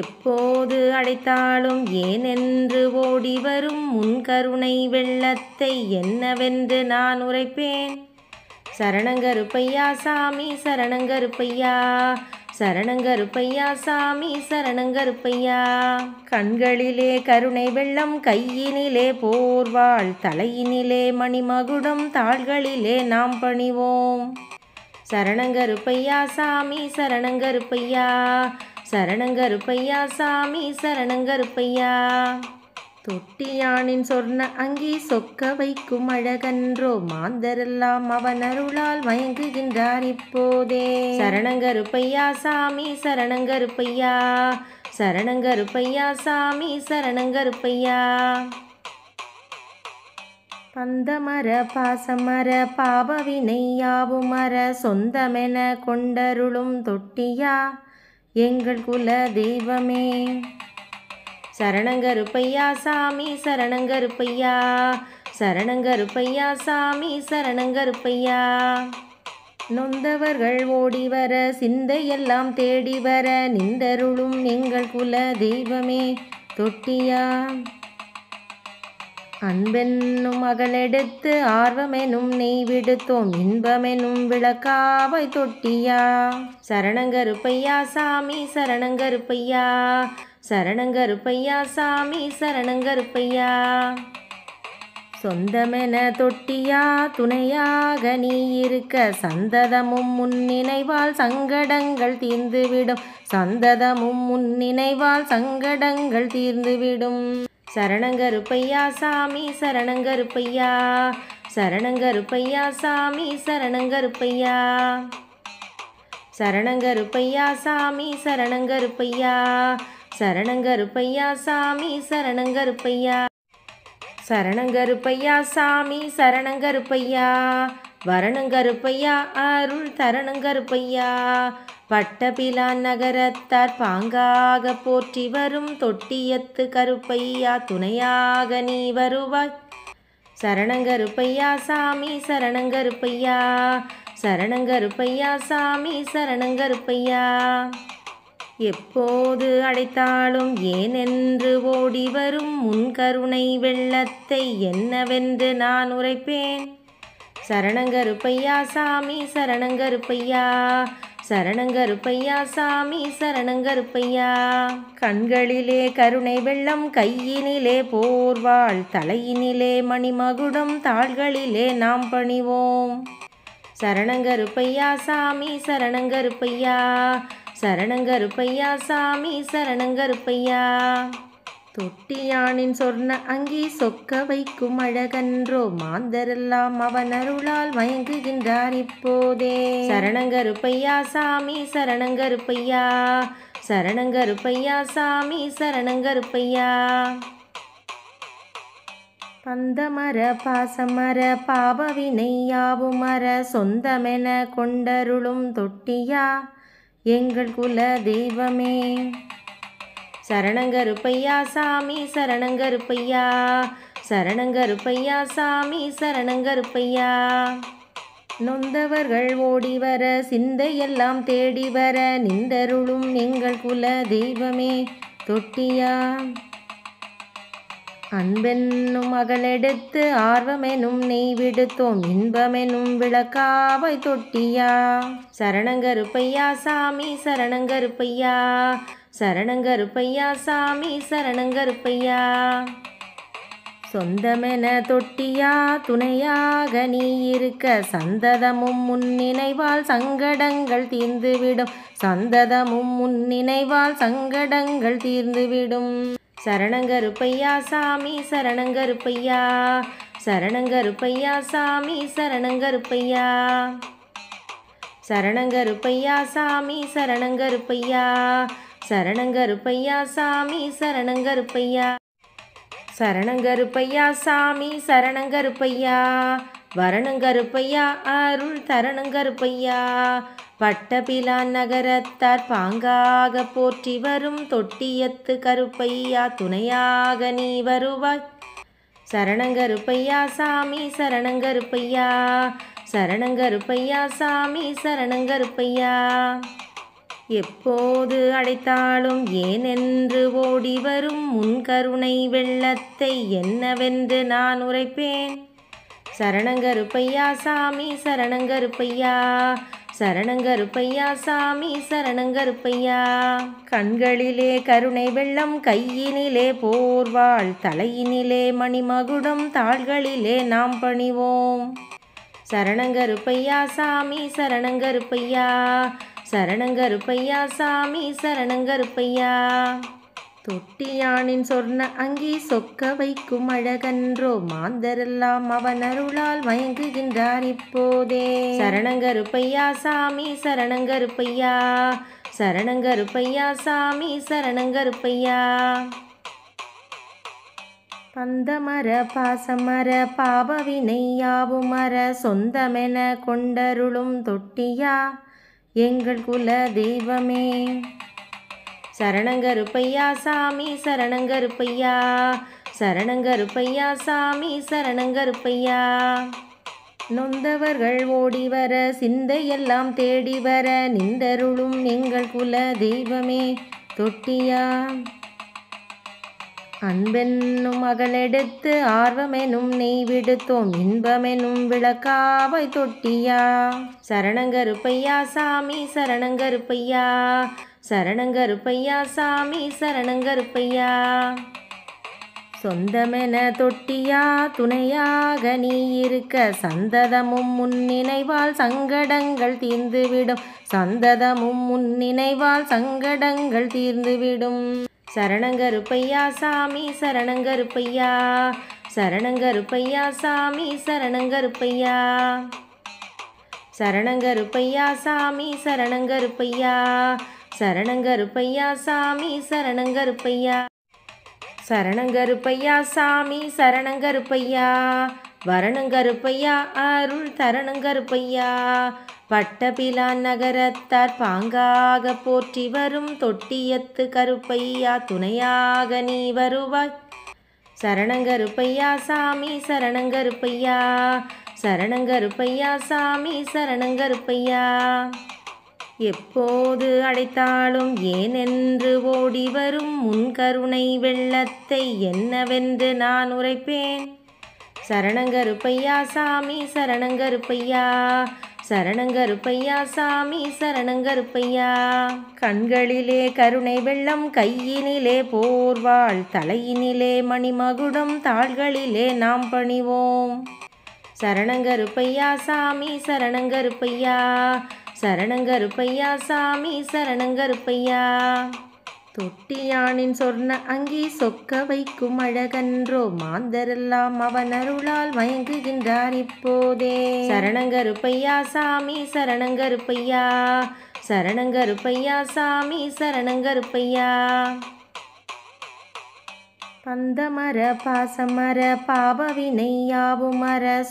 எப்போது அடைத்தாலும் ஏனென்று ஓடி வரும் முன் கருணை வெள்ளத்தை என்னவென்று நான் உரைப்பேன் சரணங்கருப்பையா சாமி சரணங்கருப்பையா சரணங்கருப்பையா சாமி சரணங்கருப்பையா கண்களிலே கருணை வெள்ளம் கையினிலே போர்வாள் தலையினிலே மணிமகுடம் தாள்களிலே நாம் பணிவோம் சரணங்கருப்பையா சாமி சரணங்கருப்பையா சரணங்கருப்பையா சாமி சரணங்கருப்பையா தொட்டியானின் சொர்ண அங்கே சொக்க வைக்கும் அழகன்றோ மாந்தரெல்லாம் அவன் அருளால் மயங்குகின்றார் இப்போதே சரணங்கருப்பையா சாமி சரணங்கரு சரணங்கருப்பையா சாமி சரணங்கருப்பையா பந்தமர பாசமர மர சொந்தமென கொண்டருளும் தொட்டியா எங்கள் குல தெய்வமே சரணங்கருப்பையா சாமி சரணங்கருப்பையா சரணங்கருப்பையா சாமி சரணங்கருப்பையா நொந்தவர்கள் ஓடி வர சிந்தையெல்லாம் தேடி வர நிந்தருளும் எங்கள் குல தெய்வமே தொட்டியா அன்பென்னும் மகளெடுத்து ஆர்வமெனும் நெய் விடுத்தோம் இன்பமெனும் விளக்காவை தொட்டியா சரணங்கருப்பையா சாமி சரணங்கருப்பையா சரணங்கருப்பையா சாமி சரணங்கருப்பையா சொந்தமென தொட்டியா துணையாக நீ இருக்க சந்ததமும் முன்னினைவால் சங்கடங்கள் தீர்ந்துவிடும் சந்ததமும் முன்னினைவால் சங்கடங்கள் தீர்ந்துவிடும் சரணங்கருப்பையா சாமி சரணங்கருப்பையா சரணங்கருப்பையா சாமி சரணங்கருப்பையா சரணங்கருப்பையா சாமி சரணங்கருப்பையா சரணங்கருப்பையா சாமி சரணங்கருப்பையா சரணங்கருப்பையா சாமி சரணங்கருப்பையா வரணங்கருப்பையா அருள் தரணங்கருப்பையா பட்டபிலான் நகரத்தார் பாங்காக போற்றி வரும் தொட்டியத்து கருப்பையா துணையாக நீ வருவாய் சரணங்கருப்பையா சாமி சரணங்கருப்பையா சரணங்கருப்பையா சாமி சரணங்கருப்பையா எப்போது அடைத்தாலும் ஏனென்று ஓடி வரும் உன் கருணை வெள்ளத்தை என்னவென்று நான் உரைப்பேன் சரணங்கருப்பையா சாமி சரணங்கருப்பையா சரணங்கருப்பையா சாமி சரணங்கருப்பையா கண்களிலே கருணை வெள்ளம் கையினிலே போர்வாள் தலையினிலே மணிமகுடம் தாள்களிலே நாம் பணிவோம் சரணங்கருப்பையா சாமி சரணங்கருப்பையா சரணங்கருப்பையா சாமி சரணங்கருப்பையா தொட்டியானின் சொர்ண அங்கி சொக்க வைக்கும் அழகன்றோ மாந்தரெல்லாம் அவன் அருளால் மயங்குகின்றார் இப்போதே சரணங்கருப்பையா சாமி சரணங்கருப்பையா சரணங்கருப்பையா சாமி சரணங்கருப்பையா பந்தமர பாசமர பாபவினையாவுமர சொந்தமென கொண்டருளும் தொட்டியா எங்கள் குல தெய்வமே சரணங்கருப்பையா சாமி சரணங்கருப்பையா சரணங்கருப்பையா சாமி சரணங்கருப்பையா நொந்தவர்கள் ஓடி வர சிந்தையெல்லாம் தேடி வர நிந்தருளும் எங்கள் குல தெய்வமே தொட்டியா அன்பென்னும் மகளெடுத்து ஆர்வமெனும் நெய் விடுத்தோம் இன்பமெனும் விளக்காவை தொட்டியா சரணங்கருப்பையா சாமி சரணங்கருப்பையா சரணங்கருப்பையா சாமி சரணங்கருப்பையா சொந்தமென தொட்டியா துணையாக நீ இருக்க சந்ததமும் முன்னினைவால் சங்கடங்கள் தீர்ந்துவிடும் சந்ததமும் முன்னினைவால் சங்கடங்கள் தீர்ந்துவிடும் சரணங்கருப்பையா சாமி சரணங்கருப்பையா சரணங்கருப்பையா சாமி சரணங்கருப்பையா சரணங்கருப்பையா சாமி சரணங்கருப்பையா சரணங்கருப்பையா சாமி சரணங்கருப்பையா சரணங்கருப்பையா சாமி சரணங்கருப்பையா வரணுங்கருப்பையா அருள் தரணுங்கருப்பையா வட்டபிலான் நகரத்தார் பாங்காக போற்றி வரும் தொட்டியத்து கருப்பையா துணையாக நீ வருவாய் சரணங்கருப்பையா சாமி சரணங்கருப்பையா சரணங்கருப்பையா சாமி சரணங்கருப்பையா எப்போது அடைத்தாலும் ஏனென்று ஓடி வரும் முன் கருணை வெள்ளத்தை என்னவென்று நான் உரைப்பேன் சரணங்கருப்பையா சாமி சரணங்கருப்பையா சரணங்கருப்பையா சாமி சரணங்கருப்பையா கண்களிலே கருணை வெள்ளம் கையினிலே போர்வாள் தலையினிலே மணிமகுடம் தாள்களிலே நாம் பணிவோம் சரணங்கருப்பையா சாமி சரணங்கருப்பையா சரணங்கருப்பையா சாமி சரணங்கருப்பையா தொட்டியானின் சொர்ண அங்கே சொக்க வைக்கும் அழகன்றோ மாந்தரெல்லாம் அவன் அருளால் மயங்குகின்றார் இப்போதே சரணங்கருப்பையா சாமி சரணங்கரு சரணங்கருப்பையா சாமி சரணங்கருப்பையா பந்தமர பாசமர மர சொந்தமென கொண்டருளும் தொட்டியா எங்கள் குல தெய்வமே சரணங்கருப்பையா சாமி சரணங்கருப்பையா சரணங்கருப்பையா சாமி சரணங்கருப்பையா நொந்தவர்கள் ஓடி வர சிந்தையெல்லாம் தேடி வர நின்றருளும் எங்கள் குல தெய்வமே தொட்டியா அன்பென்னும் மகளெடுத்து ஆர்வமெனும் நெய் விடுத்தோம் இன்பமெனும் விளக்காவை தொட்டியா சரணங்கருப்பையா சாமி சரணங்கருப்பையா சரணங்கருப்பையா சாமி சரணங்கருப்பையா சொந்தமென தொட்டியா துணையாக நீ இருக்க சந்ததமும் முன்னினைவால் சங்கடங்கள் தீர்ந்துவிடும் சந்ததமும் முன்னினைவால் சங்கடங்கள் தீர்ந்துவிடும் சரணங்கருப்பையா சாமி சரணங்கருப்பையா சரணங்கருப்பையா சாமி சரணங்கருப்பையா சரணங்கருப்பையா சாமி சரணங்கருப்பையா சரணங்கருப்பையா சாமி சரணங்கருப்பையா சரணங்கருப்பையா சாமி சரணங்கருப்பையா வரணங்கருப்பையா அருள் தரணங்கருப்பையா பட்டபிலான் நகரத்தார் பாங்காக போற்றி வரும் தொட்டியத்து கருப்பையா துணையாக நீ வருவாய் சரணங்கருப்பையா சாமி சரணங்கருப்பையா சரணங்கருப்பையா சாமி சரணங்கருப்பையா எப்போது அடைத்தாலும் ஏனென்று ஓடி வரும் உன் கருணை வெள்ளத்தை என்னவென்று நான் உரைப்பேன் சரணங்கருப்பையா சாமி சரணங்கருப்பையா சரணங்கருப்பையா சாமி சரணங்கருப்பையா கண்களிலே கருணை வெள்ளம் கையினிலே போர்வாள் தலையினிலே மணிமகுடம் தாள்களிலே நாம் பணிவோம் சரணங்கருப்பையா சாமி சரணங்கருப்பையா சரணங்கருப்பையா சாமி சரணங்கருப்பையா தொட்டியானின் சொர்ண அங்கி சொக்க வைக்கும் அழகன்றோ மாந்தரெல்லாம் அவன் அருளால் மயங்குகின்றார் இப்போதே சரணங்கருப்பையா சாமி சரணங்கருப்பையா சரணங்கருப்பையா சாமி சரணங்கருப்பையா பந்தமர பாசமர பாபவினையாவுமர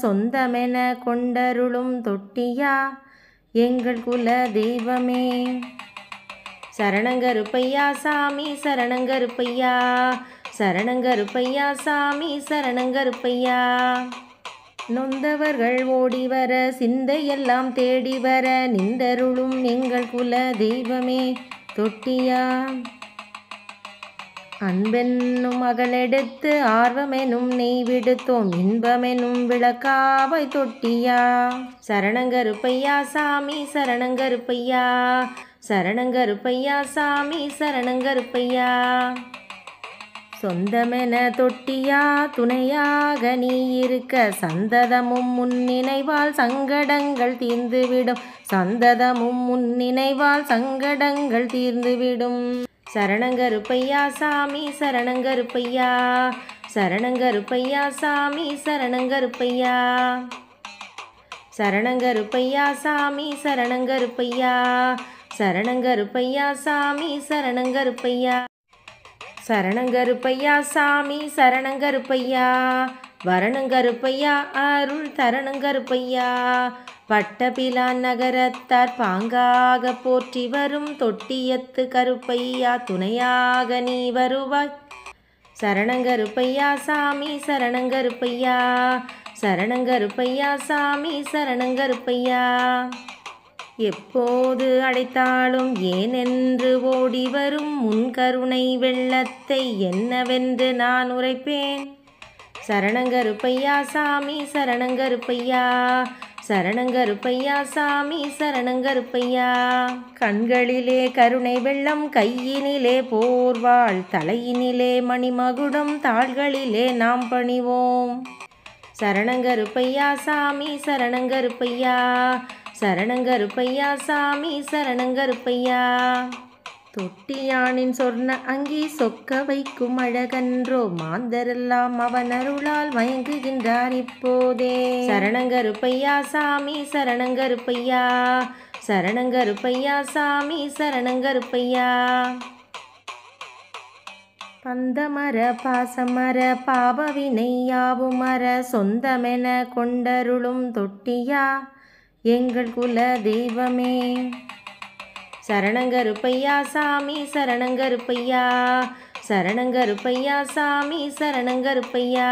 சொந்தமென கொண்டருளும் தொட்டியா எங்கள் குல தெய்வமே சரணங்கருப்பையா சாமி சரணங்கருப்பையா சரணங்கருப்பையா சாமி சரணங்கருப்பையா நொந்தவர்கள் ஓடி வர சிந்தையெல்லாம் தேடி வர நிந்தருளும் எங்கள் குல தெய்வமே தொட்டியா அன்பென்னும் அகலெடுத்து ஆர்வமெனும் நெய் விடுத்தோம் இன்பமெனும் விளக்காவை தொட்டியா சரணங்கருப்பையா சாமி சரணங்கருப்பையா சரணங்கருப்பையா சாமி சரணங்கருப்பையா சொந்தமென தொட்டியா துணையாக நீ இருக்க சந்ததமும் முன்னினைவால் சங்கடங்கள் தீர்ந்துவிடும் சந்ததமும் முன்னினைவால் சங்கடங்கள் தீர்ந்துவிடும் சரணங்கருப்பையா சாமி சரணங்கருப்பையா சரணங்கருப்பையா சாமி சரணங்கருப்பையா சரணங்கருப்பையா சாமி சரணங்கருப்பையா சரணங்கருப்பையா சாமி சரணங்கருப்பையா சரணங்கருப்பையா சாமி சரணங்கருப்பையா வரணுங்கருப்பையா அருள் தரணுங்கருப்பையா வட்டபிலான் நகரத்தார் பாங்காக போற்றி வரும் தொட்டியத்து கருப்பையா துணையாக நீ வருவாய் சரணங்கருப்பையா சாமி சரணங்கருப்பையா சரணங்கருப்பையா சாமி சரணங்கருப்பையா எப்போது அடைத்தாலும் ஏனென்று ஓடி வரும் முன் கருணை வெள்ளத்தை என்னவென்று நான் உரைப்பேன் சரணங்கருப்பையா சாமி சரணங்கருப்பையா சரணங்கருப்பையா சாமி சரணங்கருப்பையா கண்களிலே கருணை வெள்ளம் கையினிலே போர்வாள் தலையினிலே மணிமகுடம் தாள்களிலே நாம் பணிவோம் சரணங்கருப்பையா சாமி சரணங்கருப்பையா சரணங்கருப்பையா சாமி சரணங்கருப்பையா தொட்டியானின் சொர்ண அங்கே சொக்க வைக்கும் அழகன்றோ மாந்தரெல்லாம் அவன் அருளால் மயங்குகின்றார் இப்போதே சரணங்கருப்பையா சாமி சரணங்கரு சரணங்கருப்பையா சாமி சரணங்கருப்பையா பந்தமர பாசமர மர சொந்தமென கொண்டருளும் தொட்டியா எங்கள் குல தெய்வமே சரணங்கருப்பையா சாமி சரணங்கருப்பையா சரணங்கருப்பையா சாமி சரணங்கருப்பையா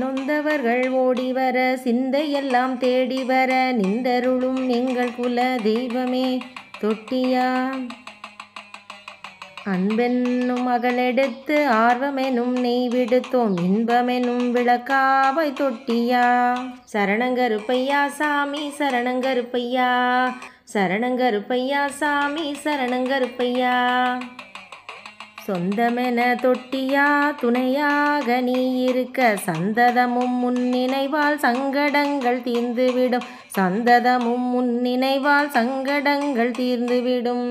நொந்தவர்கள் ஓடி வர சிந்தையெல்லாம் தேடி வர நிந்தருளும் எங்கள் குல தெய்வமே தொட்டியா அன்பென்னும் அகலெடுத்து ஆர்வமெனும் நெய் விடுத்தோம் இன்பமெனும் விளக்காவை தொட்டியா சரணங்கருப்பையா சாமி சரணங்கருப்பையா சரணங்கருப்பையா சாமி சரணங்கருப்பையா சொந்தமென தொட்டியா துணையாக நீ இருக்க சந்ததமும் முன்னினைவால் சங்கடங்கள் தீர்ந்துவிடும் சந்ததமும் முன்னினைவால் சங்கடங்கள் தீர்ந்துவிடும்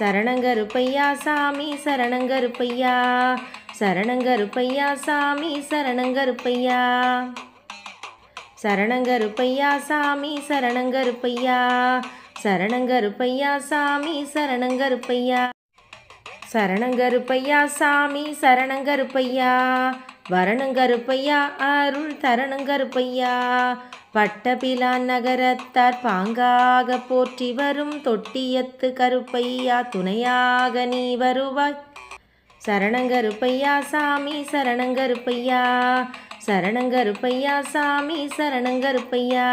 சரணங்கருப்பையா சாமி சரணங்கருப்பையா சரணங்கருப்பையா சாமி சரணங்கருப்பையா சரணங்கருப்பையா சாமி சரணங்கருப்பையா சரணங்கருப்பையா சாமி சரணங்கருப்பையா சரணங்கருப்பையா சாமி சரணங்கருப்பையா வரணங்கருப்பையா அருள் தரணங்கருப்பையா பட்டபிலான் நகரத்தார் பாங்காக போற்றி வரும் தொட்டியத்து கருப்பையா துணையாக நீ வருவாய் சரணங்கருப்பையா சாமி சரணங்கருப்பையா சரணங்கருப்பையா சாமி சரணங்கருப்பையா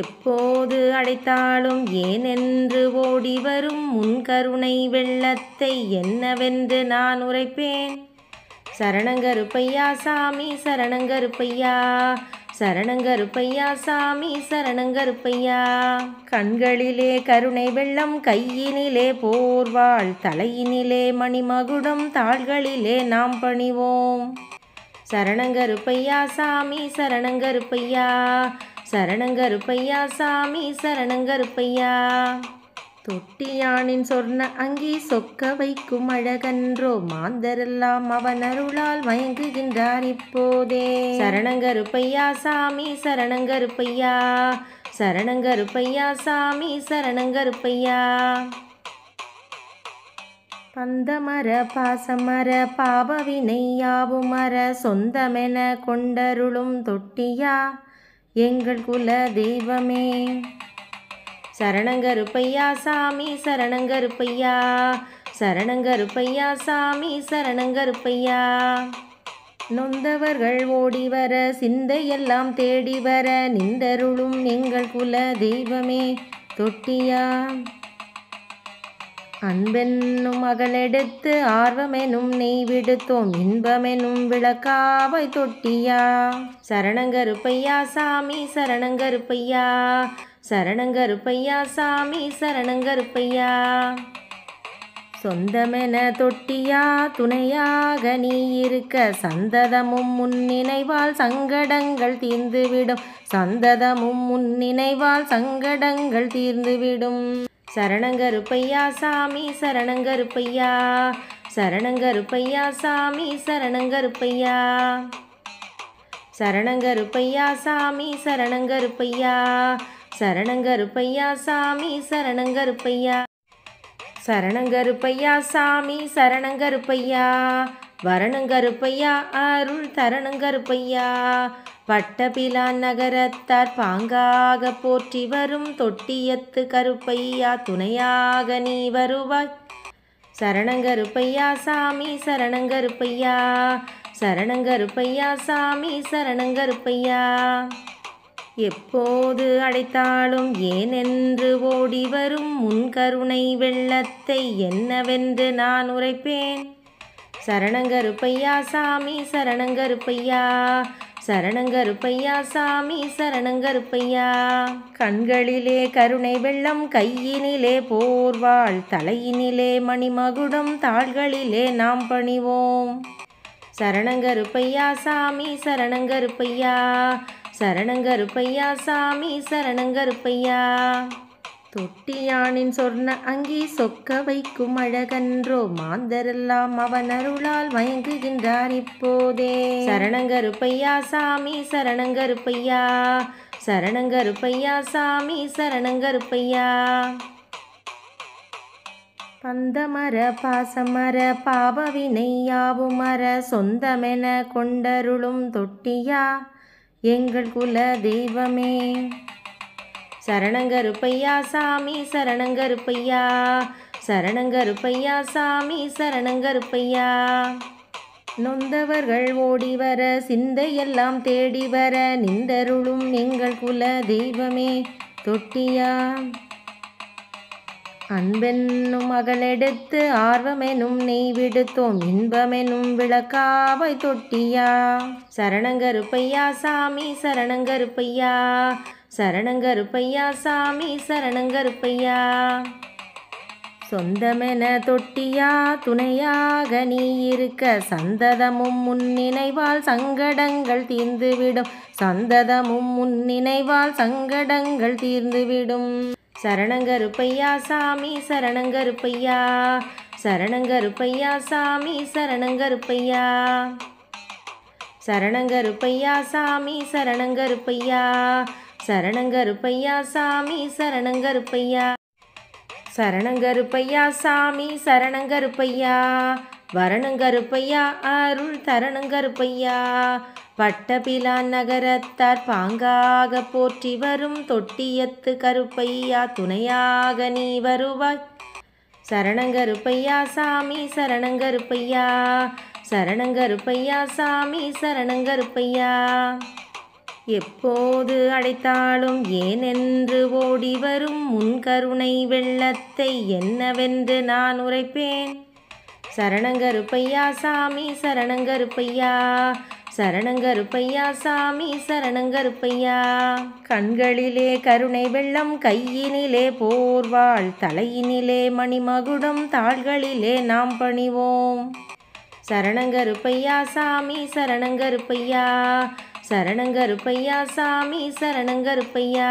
எப்போது அடைத்தாலும் ஏனென்று ஓடி வரும் உன் கருணை வெள்ளத்தை என்னவென்று நான் உரைப்பேன் சரணங்கருப்பையா சாமி சரணங்கருப்பையா சரணங்கருப்பையா சாமி சரணங்கருப்பையா கண்களிலே கருணை வெள்ளம் கையினிலே போர்வாள் தலையினிலே மணிமகுடம் தாள்களிலே நாம் பணிவோம் சரணங்கருப்பையா சாமி சரணங்கருப்பையா சரணங்கருப்பையா சாமி சரணங்கருப்பையா தொட்டியானின் சொர்ண அங்கி சொக்க வைக்கும் அழகன்றோ மாந்தரெல்லாம் அவன் அருளால் மயங்குகின்றார் இப்போதே சரணங்கருப்பையா சாமி சரணங்கருப்பையா சரணங்கருப்பையா சாமி சரணங்கருப்பையா பந்தமர பாசமர பாபவினையாவுமர சொந்தமென கொண்டருளும் தொட்டியா எங்கள் குல தெய்வமே சரணங்கருப்பையா சாமி சரணங்கருப்பையா சரணங்கருப்பையா சாமி சரணங்கருப்பையா நொந்தவர்கள் ஓடி வர சிந்தையெல்லாம் தேடி வர நிந்தருளும் எங்கள் குல தெய்வமே தொட்டியா அன்பென்னும் அகலெடுத்து ஆர்வமெனும் நெய் விடுத்தோம் இன்பமெனும் விளக்காவை தொட்டியா சரணங்கருப்பையா சாமி சரணங்கருப்பையா சரணங்கருப்பையா சாமி சரணங்கருப்பையா சொந்தமென தொட்டியா துணையாக நீ இருக்க சந்ததமும் முன்னினைவால் சங்கடங்கள் தீர்ந்துவிடும் சந்ததமும் முன்னினைவால் சங்கடங்கள் தீர்ந்துவிடும் சரணங்கருப்பையா சாமி சரணங்கருப்பையா சரணங்கருப்பையா சாமி சரணங்கருப்பையா சரணங்கருப்பையா சாமி சரணங்கருப்பையா சரணங்கருப்பையா சாமி சரணங்கருப்பையா சரணங்கருப்பையா சாமி சரணங்கருப்பையா வரணுங்கருப்பையா அருள் தரணுங்கருப்பையா பட்டபிலான் நகரத்தார் பாங்காக போற்றி வரும் தொட்டியத்து கருப்பையா துணையாக நீ வருவாய் சரணங்கருப்பையா சாமி சரணங்கருப்பையா சரணங்கருப்பையா சாமி சரணங்கருப்பையா எப்போது அடைத்தாலும் ஏனென்று ஓடி வரும் முன் கருணை வெள்ளத்தை என்னவென்று நான் உரைப்பேன் சரணங்கருப்பையா சாமி சரணங்கருப்பையா சரணங்கருப்பையா சாமி சரணங்கருப்பையா கண்களிலே கருணை வெள்ளம் கையினிலே போர்வாள் தலையினிலே மணிமகுடம் தாள்களிலே நாம் பணிவோம் சரணங்கருப்பையா சாமி சரணங்கருப்பையா சரணங்கருப்பையா சாமி சரணங்கருப்பையா தொட்டியானின் சொன்ன அங்கி சொக்க வைக்கும் அழகன்றோ மாந்தரெல்லாம் அவன் அருளால் மயங்குகின்றார் இப்போதே சரணங்கருப்பையா சாமி சரணங்கருப்பையா சரணங்கருப்பையா சாமி சரணங்கருப்பையா பந்தமர பாசமர மர சொந்தமென கொண்டருளும் தொட்டியா எங்கள் குல தெய்வமே சரணங்கருப்பையா சாமி சரணங்கருப்பையா சரணங்கருப்பையா சாமி சரணங்கருப்பையா நொந்தவர்கள் ஓடி வர சிந்தையெல்லாம் தேடி வர நின்றருளும் எங்கள் குல தெய்வமே தொட்டியா அன்பென்னும் மகளெடுத்து ஆர்வமெனும் நெய் விடுத்தோம் இன்பமெனும் விளக்காவை தொட்டியா சரணங்கருப்பையா சாமி சரணங்கருப்பையா சரணங்கருப்பையா சாமி சரணங்கருப்பையா சொந்தமென தொட்டியா துணையாக நீ இருக்க சந்ததமும் முன்னினைவால் சங்கடங்கள் தீர்ந்துவிடும் சந்ததமும் முன்னினைவால் சங்கடங்கள் தீர்ந்துவிடும் சரணங்கருப்பையா சாமி சரணங்கருப்பையா சரணங்கருப்பையா சாமி சரணங்கருப்பையா சரணங்கருப்பையா சாமி சரணங்கருப்பையா சரணங்கருப்பையா சாமி சரணங்கருப்பையா சரணங்கருப்பையா சாமி சரணங்கருப்பையா வரணங்கருப்பையா அருள் தரணங்கருப்பையா பட்டபிலா நகரத்தார் பாங்காக போற்றி வரும் தொட்டியத்து கருப்பையா துணையாக நீ வருவாய் சரணங்கருப்பையா சாமி சரணங்கருப்பையா சரணங்கருப்பையா சாமி சரணங்கருப்பையா எப்போது அடைத்தாலும் ஏனென்று ஓடி வரும் முன் கருணை வெள்ளத்தை என்னவென்று நான் உரைப்பேன் சரணங்கருப்பையா சாமி சரணங்கருப்பையா சரணங்கருப்பையா சாமி சரணங்கருப்பையா கண்களிலே கருணை வெள்ளம் கையினிலே போர்வாள் தலையினிலே மணிமகுடம் தாள்களிலே நாம் பணிவோம் சரணங்கருப்பையா சாமி சரணங்கருப்பையா சரணங்கருப்பையா சாமி சரணங்கருப்பையா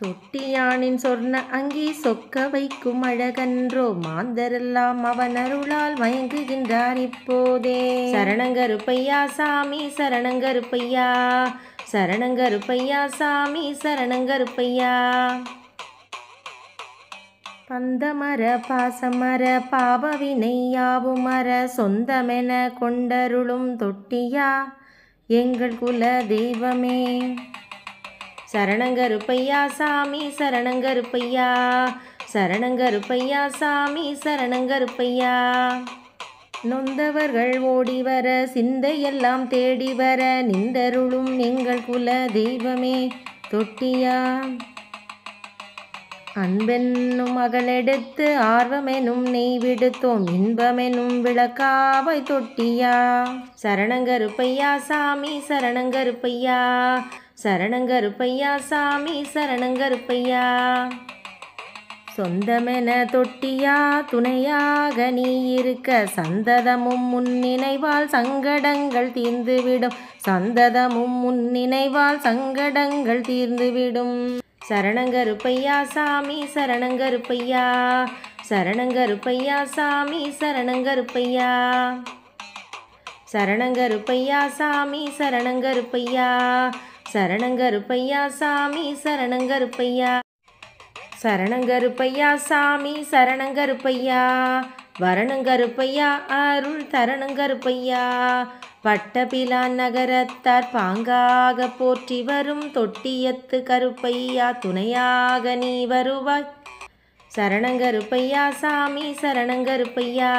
தொட்டியானின் சொன்ன அங்கி சொக்க வைக்கும் அழகன்றோ மாந்தரெல்லாம் அவன் அருளால் மயங்குகின்றார் இப்போதே சரணங்கருப்பையா சாமி சரணங்கருப்பையா சரணங்கருப்பையா சாமி சரணங்கருப்பையா பந்தமர பாசமர மர சொந்தமென கொண்டருளும் தொட்டியா எங்கள் குல தெய்வமே சரணங்கருப்பையா சாமி சரணங்கருப்பையா சரணங்கருப்பையா சாமி சரணங்கருப்பையா நொந்தவர்கள் ஓடி வர சிந்தையெல்லாம் தேடி வர நின்றருளும் எங்கள் குல தெய்வமே தொட்டியா அன்பென்னும் மகளெடுத்து ஆர்வமெனும் நெய் விடுத்தோம் இன்பமெனும் விளக்காவை தொட்டியா சரணங்கருப்பையா சாமி சரணங்கருப்பையா சரணங்கருப்பையா சாமி சரணங்கருப்பையா சொந்தமென தொட்டியா துணையாக நீ இருக்க சந்ததமும் முன்னினைவால் சங்கடங்கள் தீர்ந்துவிடும் சந்ததமும் முன்னினைவால் சங்கடங்கள் தீர்ந்துவிடும் சரணங்கருப்பையா சாமி சரணங்கருப்பையா சரணங்கருப்பையா சாமி சரணங்கருப்பையா சரணங்கருப்பையா சாமி சரணங்கருப்பையா சரணங்கருப்பையா சாமி சரணங்கருப்பையா சரணங்கருப்பையா சாமி சரணங்கருப்பையா வரணங்கருப்பையா அருள் தரணங்கருப்பையா பட்டபிலான் நகரத்தார் பாங்காக போற்றி வரும் தொட்டியத்து கருப்பையா துணையாக நீ வருவாய் சரணங்கருப்பையா சாமி சரணங்கருப்பையா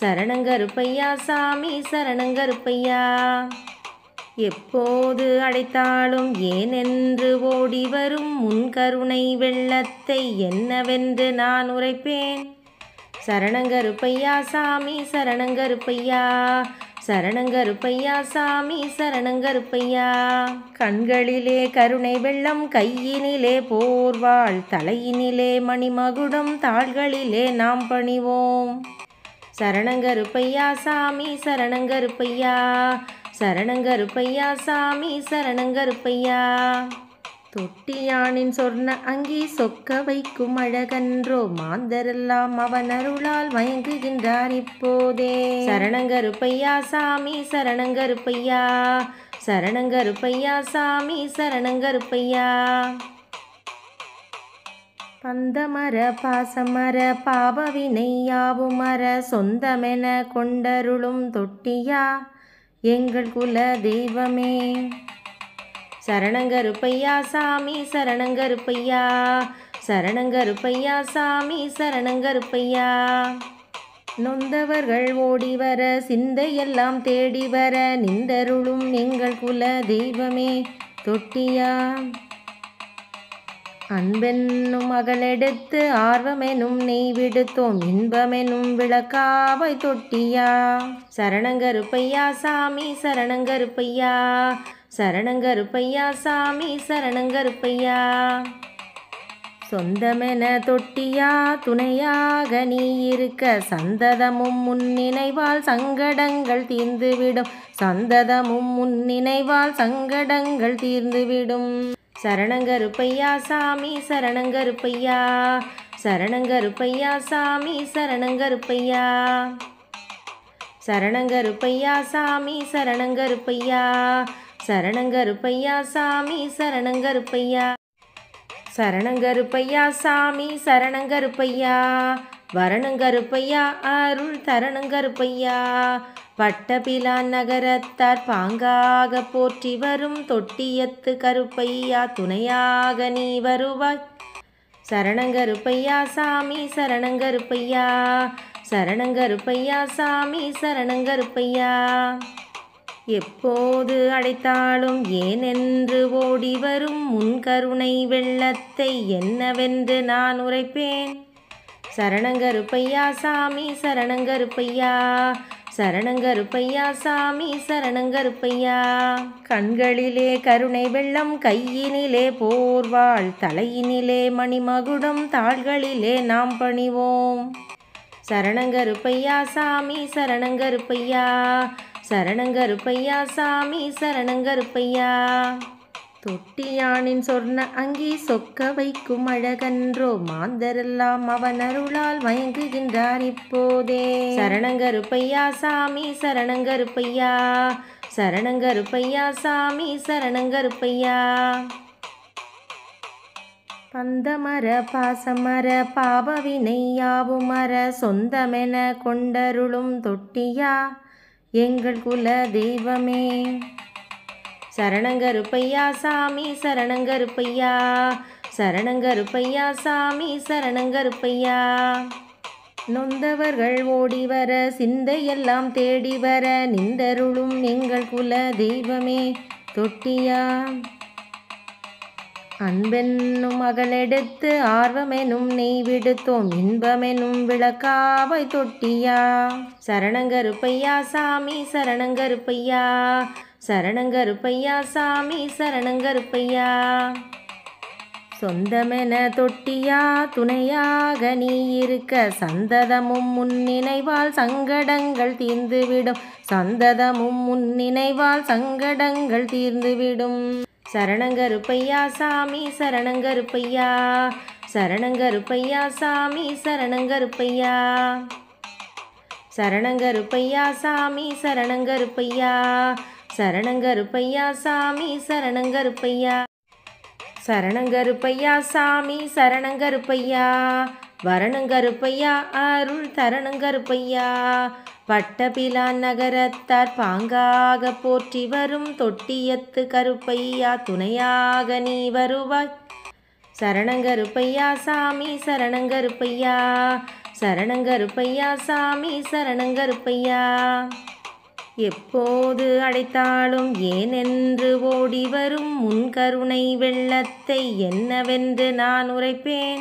சரணங்கருப்பையா சாமி சரணங்கருப்பையா எப்போது அடைத்தாலும் ஏனென்று ஓடி வரும் முன் கருணை வெள்ளத்தை என்னவென்று நான் உரைப்பேன் சரணங்கருப்பையா சாமி சரணங்கருப்பையா சரணங்கருப்பையா சாமி சரணங்கருப்பையா கண்களிலே கருணை வெள்ளம் கையினிலே போர்வாள் தலையினிலே மணிமகுடம் தாள்களிலே நாம் பணிவோம் சரணங்கருப்பையா சாமி சரணங்கருப்பையா சரணங்கருப்பையா சாமி சரணங்கருப்பையா தொட்டியானின் சொன்ன அங்கி சொக்க வைக்கும் அழகன்றோ மாந்தரெல்லாம் அவன் அருளால் மயங்குகின்றார் இப்போதே சரணங்கருப்பையா சாமி சரணங்கருப்பையா சரணங்கருப்பையா சாமி சரணங்கருப்பையா பந்தமர பாசமர மர சொந்தமென கொண்டருளும் தொட்டியா எங்கள் குல தெய்வமே சரணங்கருப்பையா சாமி சரணங்கருப்பையா சரணங்கருப்பையா சாமி சரணங்கருப்பையா நொந்தவர்கள் ஓடி வர சிந்தையெல்லாம் தேடி வர நின்றருளும் எங்கள் குல தெய்வமே தொட்டியா அன்பென்னும் மகளெடுத்து ஆர்வமெனும் நெய் விடுத்தோம் இன்பமெனும் விளக்காவை தொட்டியா சரணங்கருப்பையா சாமி சரணங்கருப்பையா சரணங்கருப்பையா சாமி சரணங்கருப்பையா சொந்தமென தொட்டியா துணையாக நீ இருக்க சந்ததமும் முன்னினைவால் சங்கடங்கள் தீர்ந்துவிடும் சந்ததமும் முன்னினைவால் சங்கடங்கள் தீர்ந்துவிடும் சரணங்கருப்பையா சாமி சரணங்கருப்பையா சரணங்கருப்பையா சாமி சரணங்கருப்பையா சரணங்கருப்பையா சாமி சரணங்கருப்பையா சரணங்கருப்பையா சாமி சரணங்கருப்பையா சரணங்கருப்பையா சாமி சரணங்கருப்பையா வரணங்கருப்பையா அருள் தரணங்கருப்பையா பட்டபிலான் நகரத்தார் பாங்காக போற்றி வரும் தொட்டியத்து கருப்பையா துணையாக நீ வருவாய் சரணங்கருப்பையா சாமி சரணங்கருப்பையா சரணங்கருப்பையா சாமி சரணங்கருப்பையா எப்போது அடைத்தாலும் ஏனென்று ஓடி வரும் முன் கருணை வெள்ளத்தை என்னவென்று நான் உரைப்பேன் சரணங்கருப்பையா சாமி சரணங்கருப்பையா சரணங்கருப்பையா சாமி சரணங்கருப்பையா கண்களிலே கருணை வெள்ளம் கையினிலே போர்வாள் தலையினிலே மணிமகுடம் தாள்களிலே நாம் பணிவோம் சரணங்கருப்பையா சாமி சரணங்கருப்பையா சரணங்கருப்பையா சாமி சரணங்கருப்பையா தொட்டியானின் சொன்ன அங்கி சொக்க வைக்கும் அழகன்றோ மாந்தரெல்லாம் அவன் அருளால் மயங்குகின்றார் இப்போதே சரணங்கருப்பையா சாமி சரணங்கருப்பையா சரணங்கருப்பையா சாமி சரணங்கருப்பையா பந்தமர பாசமர மர சொந்தமென கொண்டருளும் தொட்டியா எங்கள் குல தெய்வமே சரணங்கருப்பையா சாமி சரணங்கருப்பையா சரணங்கருப்பையா சாமி சரணங்கருப்பையா நொந்தவர்கள் ஓடி வர சிந்தையெல்லாம் தேடி வர நின்றருளும் எங்கள் குல தெய்வமே தொட்டியா அன்பென்னும் மகளெடுத்து ஆர்வமெனும் நெய் விடுத்தோம் இன்பமெனும் விளக்காவை தொட்டியா சரணங்கருப்பையா சாமி சரணங்கருப்பையா சரணங்கருப்பையா சாமி சரணங்கருப்பையா சொந்தமென தொட்டியா துணையாக நீ இருக்க சந்ததமும் முன்னினைவால் சங்கடங்கள் தீர்ந்துவிடும் சந்ததமும் முன்னினைவால் சங்கடங்கள் தீர்ந்துவிடும் சரணங்கருப்பையா சாமி சரணங்கருப்பையா சரணங்கருப்பையா சாமி சரணங்கருப்பையா சரணங்கருப்பையா சாமி சரணங்கருப்பையா சரணங்கருப்பையா சாமி சரணங்கருப்பையா சரணங்கருப்பையா சாமி சரணங்கருப்பையா வரணங்கருப்பையா அருள் தரணங்கருப்பையா பட்டபிலா நகரத்தார் பாங்காக போற்றி வரும் தொட்டியத்து கருப்பையா துணையாக நீ வருவாய் சரணங்கருப்பையா சாமி சரணங்கருப்பையா சரணங்கருப்பையா சாமி சரணங்கருப்பையா எப்போது அடைத்தாலும் ஏனென்று ஓடி வரும் முன் கருணை வெள்ளத்தை என்னவென்று நான் உரைப்பேன்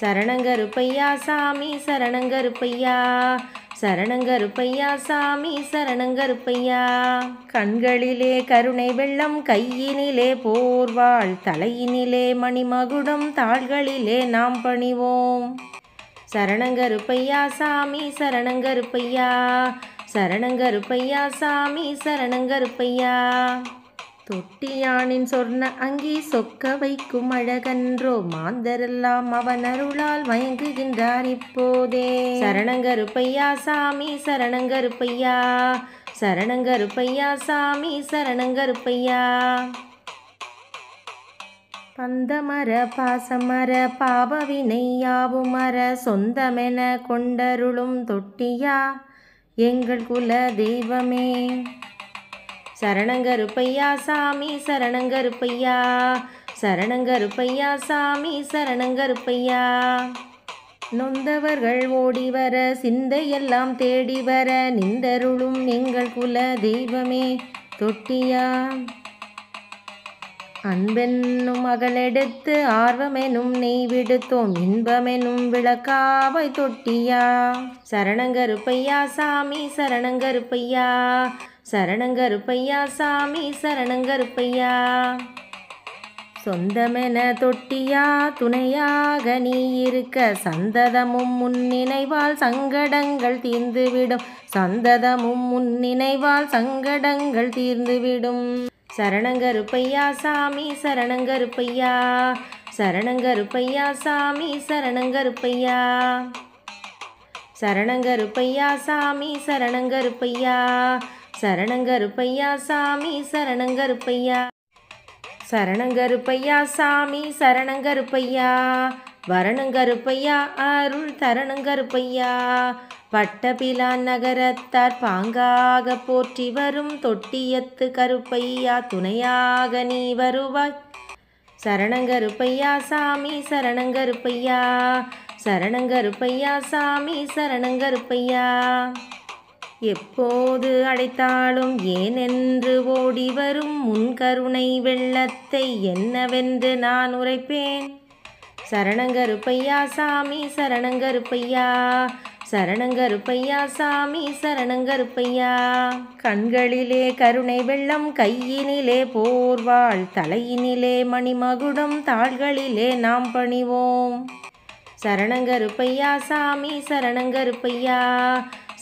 சரணங்கருப்பையா சாமி சரணங்கருப்பையா சரணங்கருப்பையா சாமி சரணங்கருப்பையா கண்களிலே கருணை வெள்ளம் கையினிலே போர்வாள் தலையினிலே மணிமகுடம் தாள்களிலே நாம் பணிவோம் சரணங்கருப்பையா சாமி சரணங்கருப்பையா சரணங்கருப்பையா சாமி சரணங்கருப்பையா தொட்டியானின் சொன்ன அங்கி சொக்க வைக்கும் அழகன்றோ மாந்தரெல்லாம் அவன் அருளால் மயங்குகின்றார் இப்போதே சரணங்கருப்பையா சாமி சரணங்கருப்பையா சரணங்கருப்பையா சாமி சரணங்கருப்பையா பந்தமர பாசமர மர சொந்தமென கொண்டருளும் தொட்டியா எங்கள் குல தெய்வமே சரணங்கருப்பையா சாமி சரணங்கருப்பையா சரணங்கருப்பையா சாமி சரணங்கருப்பையா நொந்தவர்கள் ஓடி வர சிந்தையெல்லாம் தேடி வர நின்றருளும் எங்கள் குல தெய்வமே தொட்டியா அன்பென்னும் மகளெடுத்து ஆர்வமெனும் நெய் விடுத்தோம் இன்பமெனும் விளக்காவை தொட்டியா சரணங்கருப்பையா சாமி சரணங்கருப்பையா சரணங்கருப்பையா சாமி சரணங்கருப்பையா சொந்தமென தொட்டியா துணையாக நீ இருக்க சந்ததமும் முன்னினைவால் சங்கடங்கள் தீர்ந்துவிடும் சந்ததமும் முன்னினைவால் சங்கடங்கள் தீர்ந்துவிடும் சரணங்கருப்பையா சாமி சரணங்கருப்பையா சரணங்கருப்பையா சாமி சரணங்கருப்பையா சரணங்கருப்பையா சாமி சரணங்கருப்பையா சரணங்கருப்பையா சாமி சரணங்கருப்பையா சரணங்கருப்பையா சாமி சரணங்கருப்பையா வரணங்கருப்பையா அருள் தரணங்கருப்பையா வட்டபிலான் நகரத்தார் பாங்காக போற்றி வரும் தொட்டியத்து கருப்பையா துணையாக நீ வருவாய் சரணங்கருப்பையா சாமி சரணங்கருப்பையா சரணங்கருப்பையா சாமி சரணங்கருப்பையா எப்போது அடைத்தாலும் ஏனென்று ஓடி வரும் முன் கருணை வெள்ளத்தை என்னவென்று நான் உரைப்பேன் சரணங்கருப்பையா சாமி சரணங்கருப்பையா சரணங்கருப்பையா சாமி சரணங்கருப்பையா கண்களிலே கருணை வெள்ளம் கையினிலே போர்வாள் தலையினிலே மணிமகுடம் தாள்களிலே நாம் பணிவோம் சரணங்கருப்பையா சாமி சரணங்கருப்பையா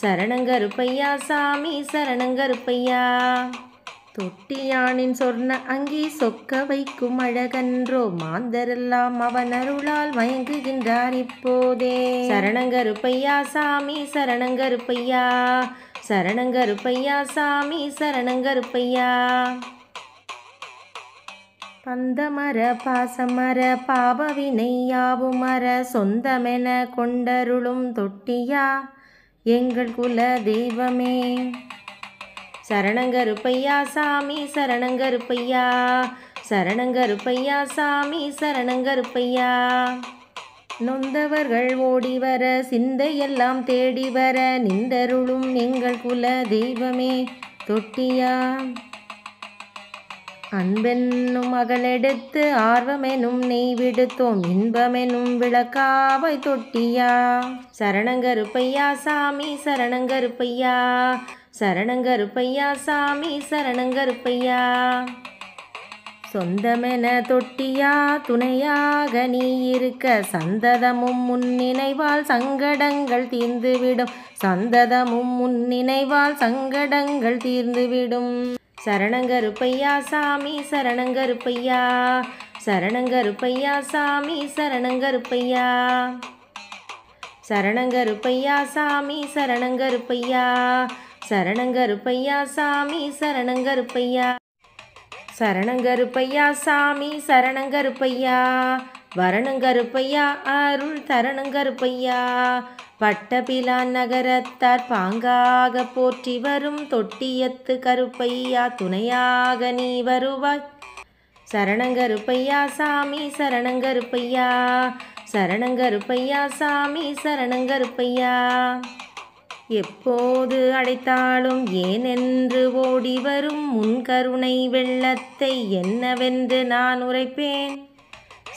சரணங்கருப்பையா சாமி சரணங்கருப்பையா தொட்டியானின் சொன்ன அங்கி சொக்க வைக்கும் அழகன்றோ மாந்தரெல்லாம் அவன் அருளால் மயங்குகின்றார் இப்போதே சரணங்கருப்பையா சாமி சரணங்கருப்பையா சரணங்கருப்பையா சாமி சரணங்கருப்பையா பந்தமர பாசமர மர சொந்தமென கொண்டருளும் தொட்டியா எங்கள் குல தெய்வமே சரணங்கருப்பையா சாமி சரணங்கருப்பையா சரணங்கருப்பையா சாமி சரணங்கருப்பையா நொந்தவர்கள் ஓடி வர சிந்தையெல்லாம் தேடி வர நின்றருளும் எங்கள் குல தெய்வமே தொட்டியா அன்பென்னும் மகளெடுத்து ஆர்வமெனும் நெய் விடுத்தோம் இன்பமெனும் விளக்காவை தொட்டியா சரணங்கருப்பையா சாமி சரணங்கருப்பையா சரணங்கருப்பையா சாமி சரணங்கருப்பையா சொந்தமென தொட்டியா துணையாக நீ இருக்க சந்ததமும் முன்னினைவால் சங்கடங்கள் தீர்ந்துவிடும் சந்ததமும் முன்னினைவால் சங்கடங்கள் தீர்ந்துவிடும் சரணங்கருப்பையா சாமி சரணங்கருப்பையா சரணங்கருப்பையா சாமி சரணங்கருப்பையா சரணங்கருப்பையா சாமி சரணங்கருப்பையா சரணங்கருப்பையா சாமி சரணங்கருப்பையா சரணங்கருப்பையா சாமி சரணங்கருப்பையா வரணங்கருப்பையா அருள் தரணங்கருப்பையா பட்டபிலா நகரத்தார் பாங்காக போற்றி வரும் தொட்டியத்து கருப்பையா துணையாக நீ வருவாய் சரணங்கருப்பையா சாமி சரணங்கருப்பையா சரணங்கருப்பையா சாமி சரணங்கருப்பையா எப்போது அடைத்தாலும் ஏனென்று ஓடி வரும் முன் கருணை வெள்ளத்தை என்னவென்று நான் உரைப்பேன்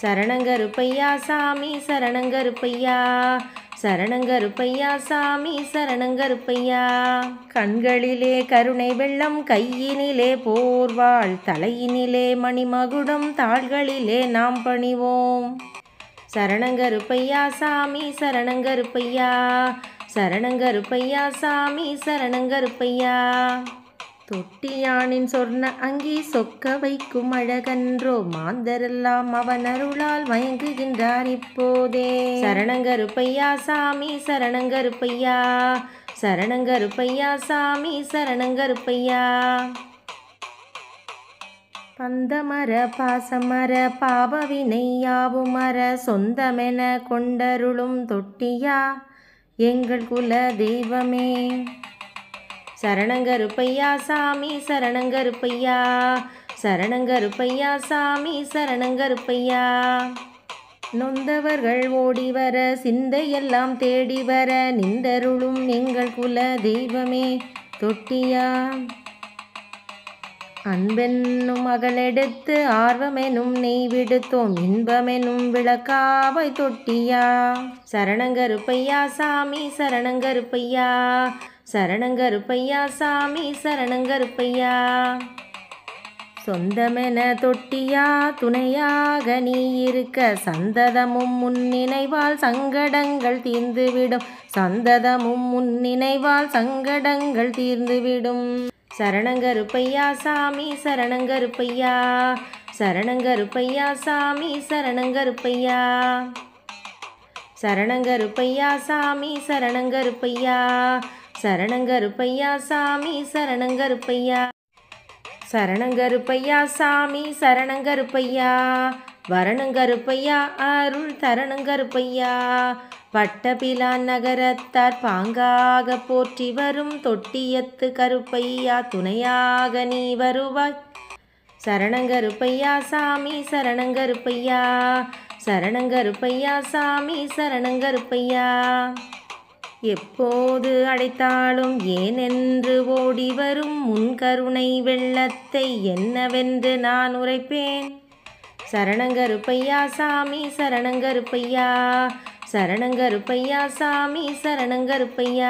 சரணங்கருப்பையா சாமி சரணங்கருப்பையா சரணங்கருப்பையா சாமி சரணங்கருப்பையா கண்களிலே கருணை வெள்ளம் கையினிலே போர்வாள் தலையினிலே மணிமகுடம் தாள்களிலே நாம் பணிவோம் சரணங்கருப்பையா சாமி சரணங்கருப்பையா சரணங்கருப்பையா சாமி சரணங்கருப்பையா தொட்டியானின் சொர்ண அங்கி சொக்க வைக்கும் அழகன்றோ மாந்தரெல்லாம் அவன் அருளால் மயங்குகின்றார் இப்போதே சரணங்கருப்பையா சாமி சரணங்கருப்பையா சரணங்கருப்பையா சாமி சரணங்கருப்பையா பந்தமர பாசமர மர சொந்தமென கொண்டருளும் தொட்டியா எங்கள் குல தெய்வமே சரணங்கருப்பையா சாமி சரணங்கருப்பையா சரணங்கருப்பையா சாமி சரணங்கருப்பையா நொந்தவர்கள் ஓடி வர சிந்தையெல்லாம் தேடி வர நின்றருளும் எங்கள் குல தெய்வமே தொட்டியா அன்பென்னும் மகளெடுத்து ஆர்வமெனும் நெய் விடுத்தோம் இன்பமெனும் விளக்காவை தொட்டியா சரணங்கருப்பையா சாமி சரணங்கருப்பையா சரணங்கருப்பையா சாமி சரணங்கருப்பையா சொந்தமென தொட்டியா துணையாக நீ இருக்க சந்ததமும் முன்னினைவால் சங்கடங்கள் தீர்ந்துவிடும் சந்ததமும் முன்னினைவால் சங்கடங்கள் தீர்ந்துவிடும் சரணங்கருப்பையா சாமி சரணங்கருப்பையா சரணங்கருப்பையா சாமி சரணங்கருப்பையா சரணங்கருப்பையா சாமி சரணங்கருப்பையா சரணங்கருப்பையா சாமி சரணங்கருப்பையா சரணங்கருப்பையா சாமி சரணங்கருப்பையா வரணங்கருப்பையா அருள் தரணங்கருப்பையா பட்டபிலான் நகரத்தார் பாங்காக போற்றி வரும் தொட்டியத்து கருப்பையா துணையாக நீ வருவாய் சரணங்கருப்பையா சாமி சரணங்கருப்பையா சரணங்கருப்பையா சாமி சரணங்கருப்பையா எப்போது அடைத்தாலும் ஏனென்று ஓடி வரும் முன் கருணை வெள்ளத்தை என்னவென்று நான் உரைப்பேன் சரணங்கருப்பையா சாமி சரணங்கருப்பையா சரணங்கருப்பையா சாமி சரணங்கருப்பையா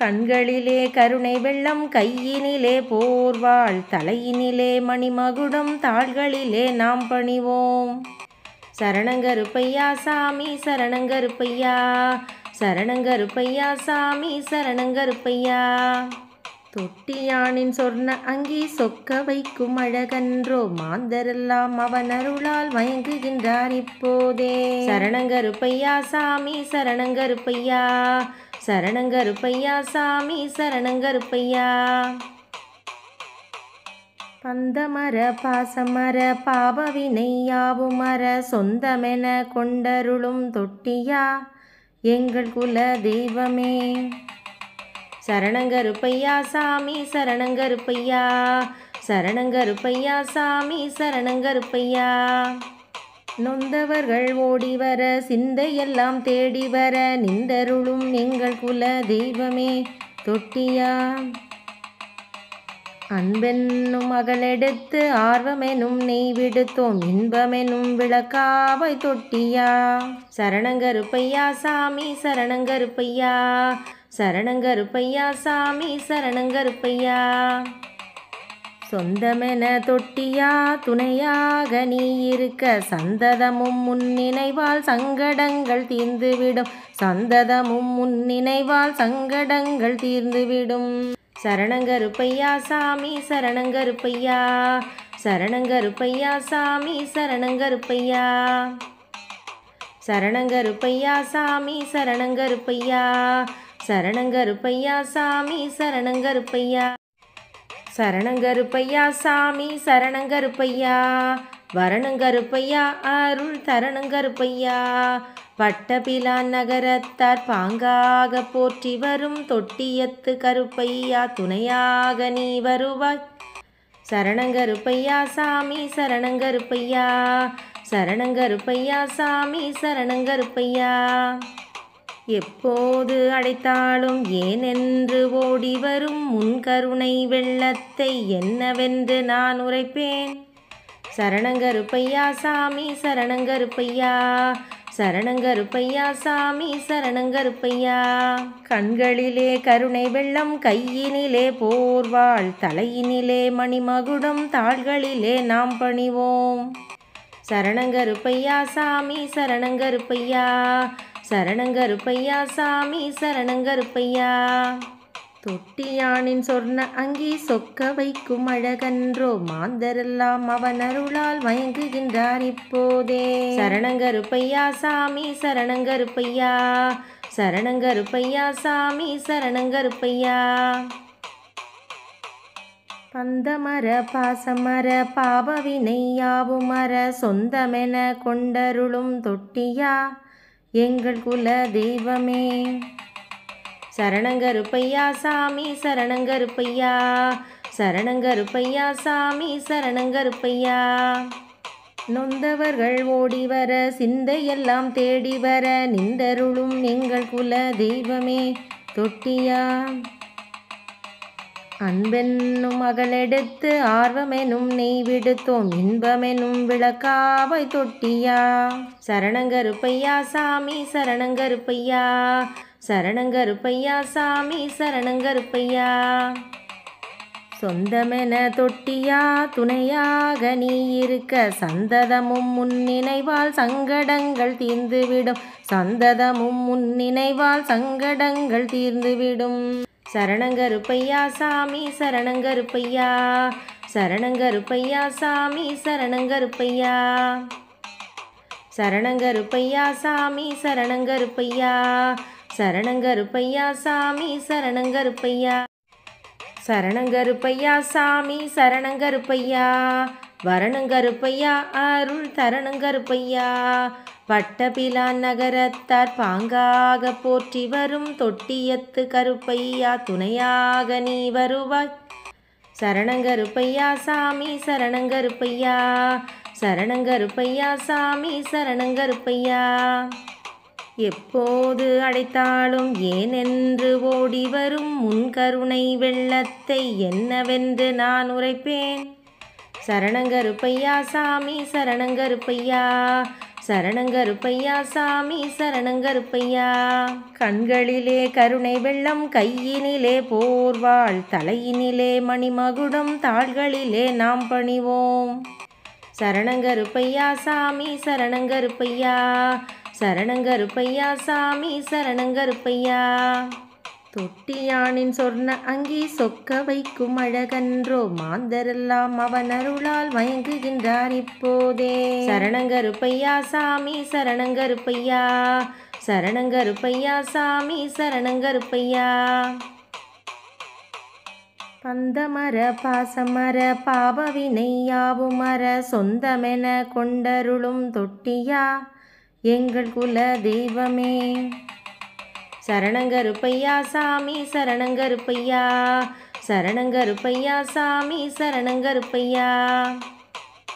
கண்களிலே கருணை வெள்ளம் கையினிலே போர்வாள் தலையினிலே மணிமகுடம் தாள்களிலே நாம் பணிவோம் சரணங்கருப்பையா சாமி சரணங்கருப்பையா சரணங்கருப்பையா சாமி சரணங்கருப்பையா தொட்டியானின் சொன்ன அங்கே சொக்க வைக்கும் அழகன்றோ மாந்தரெல்லாம் அவன் அருளால் மயங்குகின்றார் இப்போதே சரணங்கருப்பையா சாமி சரணங்கருப்பையா சரணங்கருப்பையா சாமி சரணங்கருப்பையா பந்தமர பாசமர மர சொந்தமென கொண்டருளும் தொட்டியா எங்கள் குல தெய்வமே சரணங்கருப்பையா சாமி சரணங்கருப்பையா சரணங்கருப்பையா சாமி சரணங்கருப்பையா நொந்தவர்கள் ஓடி வர சிந்தையெல்லாம் தேடி வர நிந்தருளும் எங்கள் குல தெய்வமே தொட்டியா அன்பென்னும் மகளெடுத்து ஆர்வமெனும் நெய் விடுத்தோம் இன்பமெனும் விளக்காவை தொட்டியா சரணங்கருப்பையா சாமி சரணங்கருப்பையா சரணங்கருப்பையா சாமி சரணங்கருப்பையா சொந்தமென தொட்டியா துணையாக நீ இருக்க சந்ததமும் முன்னினைவால் சங்கடங்கள் தீர்ந்துவிடும் சந்ததமும் முன்னினைவால் சங்கடங்கள் தீர்ந்துவிடும் சரணங்கருப்பையா சாமி சரணங்கருப்பையா சரணங்கருப்பையா சாமி சரணங்கருப்பையா சரணங்கருப்பையா சாமி சரணங்கருப்பையா சரணங்கருப்பையா சாமி சரணங்கருப்பையா சரணங்கருப்பையா சாமி சரணங்கருப்பையா வரணங்கருப்பையா அருள் தரணங்கருப்பையா பட்டபிலா நகரத்தார் பாங்காக போற்றி வரும் தொட்டியத்து கருப்பையா துணையாக நீ வருவாய் சரணங்கருப்பையா சாமி சரணங்கருப்பையா சரணங்கருப்பையா சாமி சரணங்கருப்பையா எப்போது அடைத்தாலும் ஏனென்று ஓடி வரும் முன் கருணை வெள்ளத்தை என்னவென்று நான் உரைப்பேன் சரணங்கருப்பையா சாமி சரணங்கருப்பையா சரணங்கருப்பையா சாமி சரணங்கருப்பையா கண்களிலே கருணை வெள்ளம் கையினிலே போர்வாள் தலையினிலே மணிமகுடம் தாள்களிலே நாம் பணிவோம் சரணங்கருப்பையா சாமி சரணங்கருப்பையா சரணங்கருப்பையா சாமி சரணங்கருப்பையா தொட்டியானின் சொர்ண அங்கி சொக்க வைக்கும் அழகன்றோ மாந்தரெல்லாம் அவன் அருளால் மயங்குகின்றார் இப்போதே சரணங்கருப்பையா சாமி சரணங்கருப்பையா சரணங்கருப்பையா சாமி சரணங்கருப்பையா பந்தமர பாசமர மர சொந்தமென கொண்டருளும் தொட்டியா எங்கள் குல தெய்வமே சரணங்கருப்பையா சாமி சரணங்கருப்பையா சரணங்கருப்பையா சாமி சரணங்கருப்பையா நொந்தவர்கள் ஓடி வர சிந்தையெல்லாம் தேடி வர நின்றருளும் எங்கள் குல தெய்வமே தொட்டியா அன்பென்னும் அகலெடுத்து ஆர்வமெனும் நெய் விடுத்தோம் இன்பமெனும் விளக்காவை தொட்டியா சரணங்கருப்பையா சாமி சரணங்கருப்பையா சரணங்கருப்பையா சாமி சரணங்கருப்பையா சொந்தமென தொட்டியா துணையாக நீ இருக்க சந்ததமும் முன்னினைவால் சங்கடங்கள் தீர்ந்துவிடும் சந்ததமும் முன்னினைவால் சங்கடங்கள் தீர்ந்துவிடும் சரணங்கருப்பையா சாமி சரணங்கருப்பையா சரணங்கருப்பையா சாமி சரணங்கருப்பையா சரணங்கருப்பையா சாமி சரணங்கருப்பையா சரணங்கருப்பையா சாமி சரணங்கருப்பையா சரணங்கருப்பையா சாமி சரணங்கருப்பையா வரணுங்கருப்பையா அருள் தரணுங்கருப்பையா பட்டபிலா நகரத்தார் பாங்காக போற்றி வரும் தொட்டியத்து கருப்பையா துணையாக நீ வருவாய் சரணங்கருப்பையா சாமி சரணங்கருப்பையா சரணங்கருப்பையா சாமி சரணங்கருப்பையா எப்போது அடைத்தாலும் ஏனென்று ஓடி வரும் முன்கருணை வெள்ளத்தை என்னவென்று நான் உரைப்பேன் சரணங்கருப்பையா சாமி சரணங்கருப்பையா சரணங்கருப்பையா சாமி சரணங்கருப்பையா கண்களிலே கருணை வெள்ளம் கையினிலே போர்வாள் தலையினிலே மணிமகுடம் தாள்களிலே நாம் பணிவோம் சரணங்கருப்பையா சாமி சரணங்கருப்பையா சரணங்கருப்பையா சாமி சரணங்கருப்பையா தொட்டியானின் சொர்ண அங்கி சொக்க வைக்கும் அழகன்றோ மாந்தரெல்லாம் அவன் அருளால் மயங்குகின்றார் இப்போதே சரணங்கருப்பையா சாமி சரணங்கருப்பையா சரணங்கருப்பையா சாமி சரணங்கருப்பையா பந்தமர பாசமர மர சொந்தமென கொண்டருளும் தொட்டியா எங்கள் குல தெய்வமே சரணங்கருப்பையா சாமி சரணங்கருப்பையா சரணங்கருப்பையா சாமி சரணங்கருப்பையா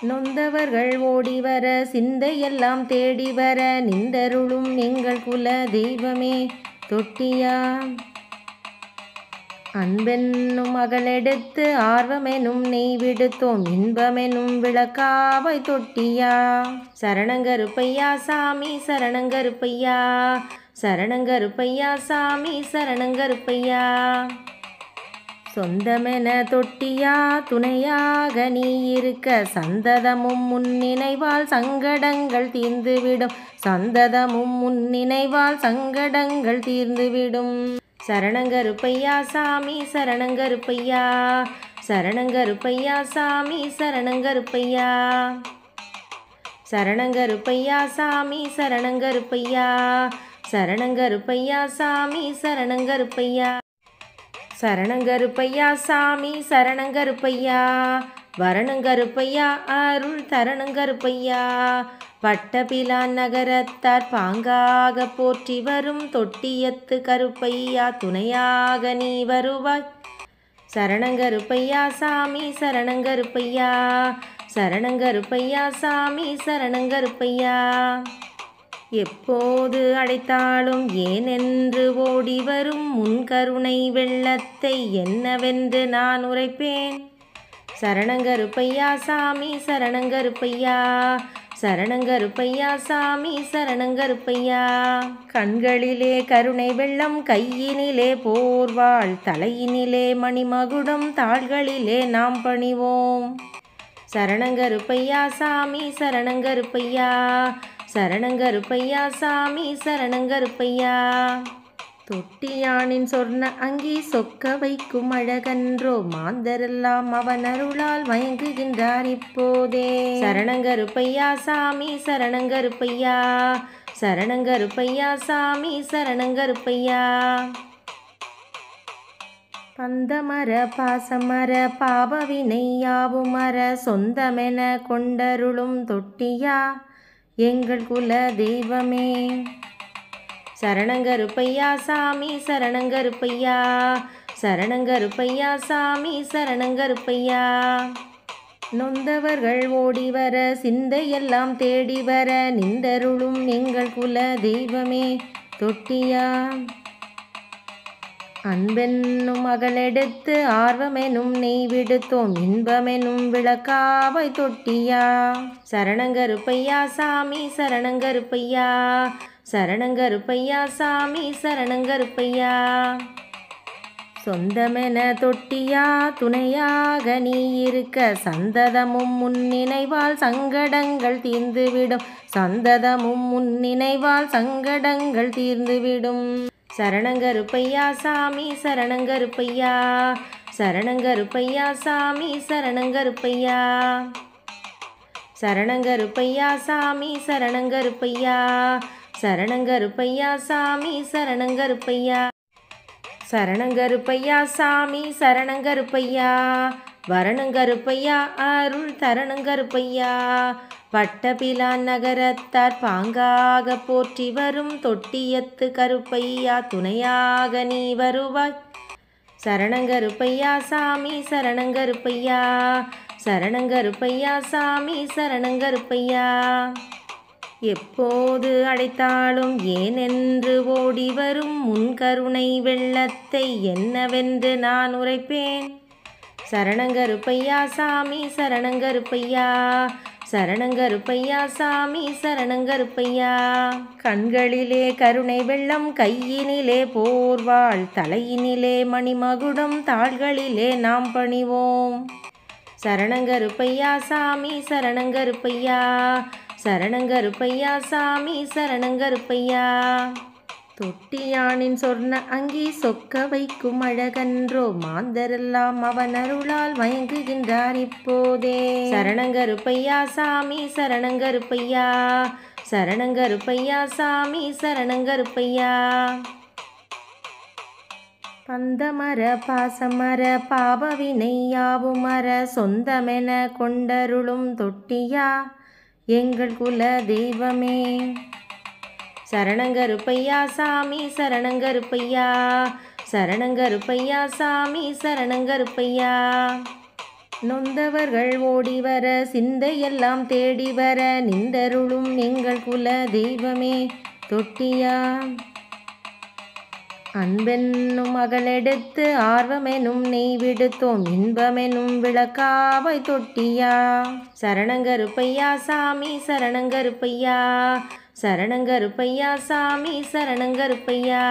நொந்தவர்கள் ஓடி வர சிந்தையெல்லாம் தேடி வர நிந்தருளும் எங்கள் குல தெய்வமே தொட்டியா அன்பென்னும் மகளெடுத்து ஆர்வமெனும் நெய் விடுத்தோம் இன்பமெனும் விளக்காவை தொட்டியா சரணங்கருப்பையா சாமி சரணங்கருப்பையா சரணங்கருப்பையா சாமி சரணங்கருப்பையா சொந்தமென தொட்டியா துணையாக நீ இருக்க சந்ததமும் முன்னினைவால் சங்கடங்கள் தீர்ந்துவிடும் சந்ததமும் முன்னினைவால் சங்கடங்கள் தீர்ந்துவிடும் சரணங்கருப்பையா சாமி சரணங்கருப்பையா சரணங்கருப்பையா சாமி சரணங்கருப்பையா சரணங்கருப்பையா சாமி சரணங்கருப்பையா சரணங்கருப்பையா சாமி சரணங்கருப்பையா சரணங்கருப்பையா சாமி சரணங்கருப்பையா வரணுங்கருப்பையா அருள் தரணுங்கருப்பையா பட்டபிலான் நகரத்தார் பாங்காக போற்றி வரும் தொட்டியத்து கருப்பையா துணையாக நீ வருவாய் சரணங்கருப்பையா சாமி சரணங்கருப்பையா சரணங்கருப்பையா சாமி சரணங்கருப்பையா எப்போது அடைத்தாலும் ஏனென்று ஓடி வரும் முன் கருணை வெள்ளத்தை என்னவென்று நான் உரைப்பேன் சரணங்கருப்பையா சாமி சரணங்கருப்பையா சரணங்கருப்பையா சாமி சரணங்கருப்பையா கண்களிலே கருணை வெள்ளம் கையினிலே போர்வாள் தலையினிலே மணிமகுடம் தாள்களிலே நாம் பணிவோம் சரணங்கருப்பையா சாமி சரணங்கருப்பையா சரணங்கருப்பையா சாமி சரணங்கருப்பையா தொட்டியானின் சொர்ண அங்கி சொக்க வைக்கும் அழகன்றோ மாந்தரெல்லாம் அவன் அருளால் மயங்குகின்றார் இப்போதே சரணங்கருப்பையா சாமி சரணங்கருப்பையா சரணங்கருப்பையா சாமி சரணங்கருப்பையா பந்தமர பாசமர மர சொந்தமென கொண்டருளும் தொட்டியா எங்கள் குல தெய்வமே சரணங்கருப்பையா சாமி சரணங்கருப்பையா சரணங்கருப்பையா சாமி சரணங்கருப்பையா நொந்தவர்கள் ஓடி வர சிந்தையெல்லாம் தேடி வர நிந்தருளும் எங்கள் குல தெய்வமே தொட்டியா அன்பென்னும் அகலெடுத்து ஆர்வமெனும் நெய் விடுத்தோம் இன்பமெனும் விளக்காவை தொட்டியா சரணங்கருப்பையா சாமி சரணங்கருப்பையா சரணங்கருப்பையா சாமி சரணங்கருப்பையா சொந்தமென தொட்டியா துணையாக நீ இருக்க சந்ததமும் முன்னினைவால் சங்கடங்கள் தீர்ந்துவிடும் சந்ததமும் முன்னினைவால் சங்கடங்கள் தீர்ந்துவிடும் சரணங்கருப்பையா சாமி சரணங்கருப்பையா சரணங்கருப்பையா சாமி சரணங்கருப்பையா சரணங்கருப்பையா சாமி சரணங்கருப்பையா சரணங்கருப்பையா சாமி சரணங்கருப்பையா சரணங்கருப்பையா சாமி சரணங்கருப்பையா வரணங்கருப்பையா அருள் தரணங்கருப்பையா வட்டபிலான் நகரத்தார் பாங்காக போற்றி வரும் தொட்டியத்து கருப்பையா துணையாக நீ வருவாய் சரணங்கருப்பையா சாமி சரணங்கருப்பையா சரணங்கருப்பையா சாமி சரணங்கருப்பையா எப்போது அடைத்தாலும் ஏனென்று ஓடி வரும் முன் கருணை வெள்ளத்தை என்னவென்று நான் உரைப்பேன் சரணங்கருப்பையா சாமி சரணங்கருப்பையா சரணங்கருப்பையா சாமி சரணங்கருப்பையா கண்களிலே கருணை வெள்ளம் கையினிலே போர்வாள் தலையினிலே மணிமகுடம் தாள்களிலே நாம் பணிவோம் சரணங்கருப்பையா சாமி சரணங்கருப்பையா சரணங்கருப்பையா சாமி சரணங்கருப்பையா தொட்டியானின் சொர்ண அங்கி சொக்க வைக்கும் அழகன்றோ மாந்தரெல்லாம் அவன் அருளால் மயங்குகின்றார் இப்போதே சரணங்கருப்பையா சாமி சரணங்கருப்பையா சரணங்கருப்பையா சாமி சரணங்கருப்பையா பந்தமர பாசமர மர சொந்தமென கொண்டருளும் தொட்டியா எங்கள் குல தெய்வமே சரணங்கருப்பையா சாமி சரணங்கருப்பையா சரணங்கருப்பையா சாமி சரணங்கருப்பையா நொந்தவர்கள் ஓடி வர சிந்தையெல்லாம் தேடி வர நிந்தருளும் எங்கள் குல தெய்வமே தொட்டியா அன்பென்னும் மகளெடுத்து ஆர்வமெனும் நெய் விடுத்தோம் இன்பமெனும் விளக்காவை தொட்டியா சரணங்கருப்பையா சாமி சரணங்கருப்பையா சரணங்கருப்பையா சாமி சரணங்கருப்பையா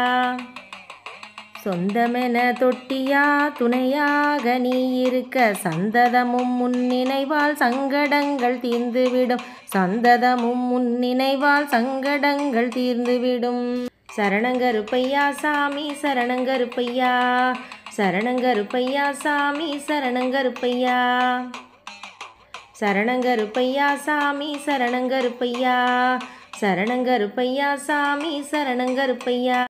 சொந்தமென தொட்டியா துணையாக நீ இருக்க சந்ததமும் முன்னினைவால் சங்கடங்கள் தீர்ந்துவிடும் சந்ததமும் முன்னினைவால் சங்கடங்கள் தீர்ந்துவிடும் சரணங்கருப்பையா சாமி சரணங்கருப்பையா சரணங்கருப்பையா சாமி சரணங்கருப்பையா சரணங்கருப்பையா சாமி சரணங்கருப்பையா சரணங்கருப்பையா சாமி சரணங்கருப்பையா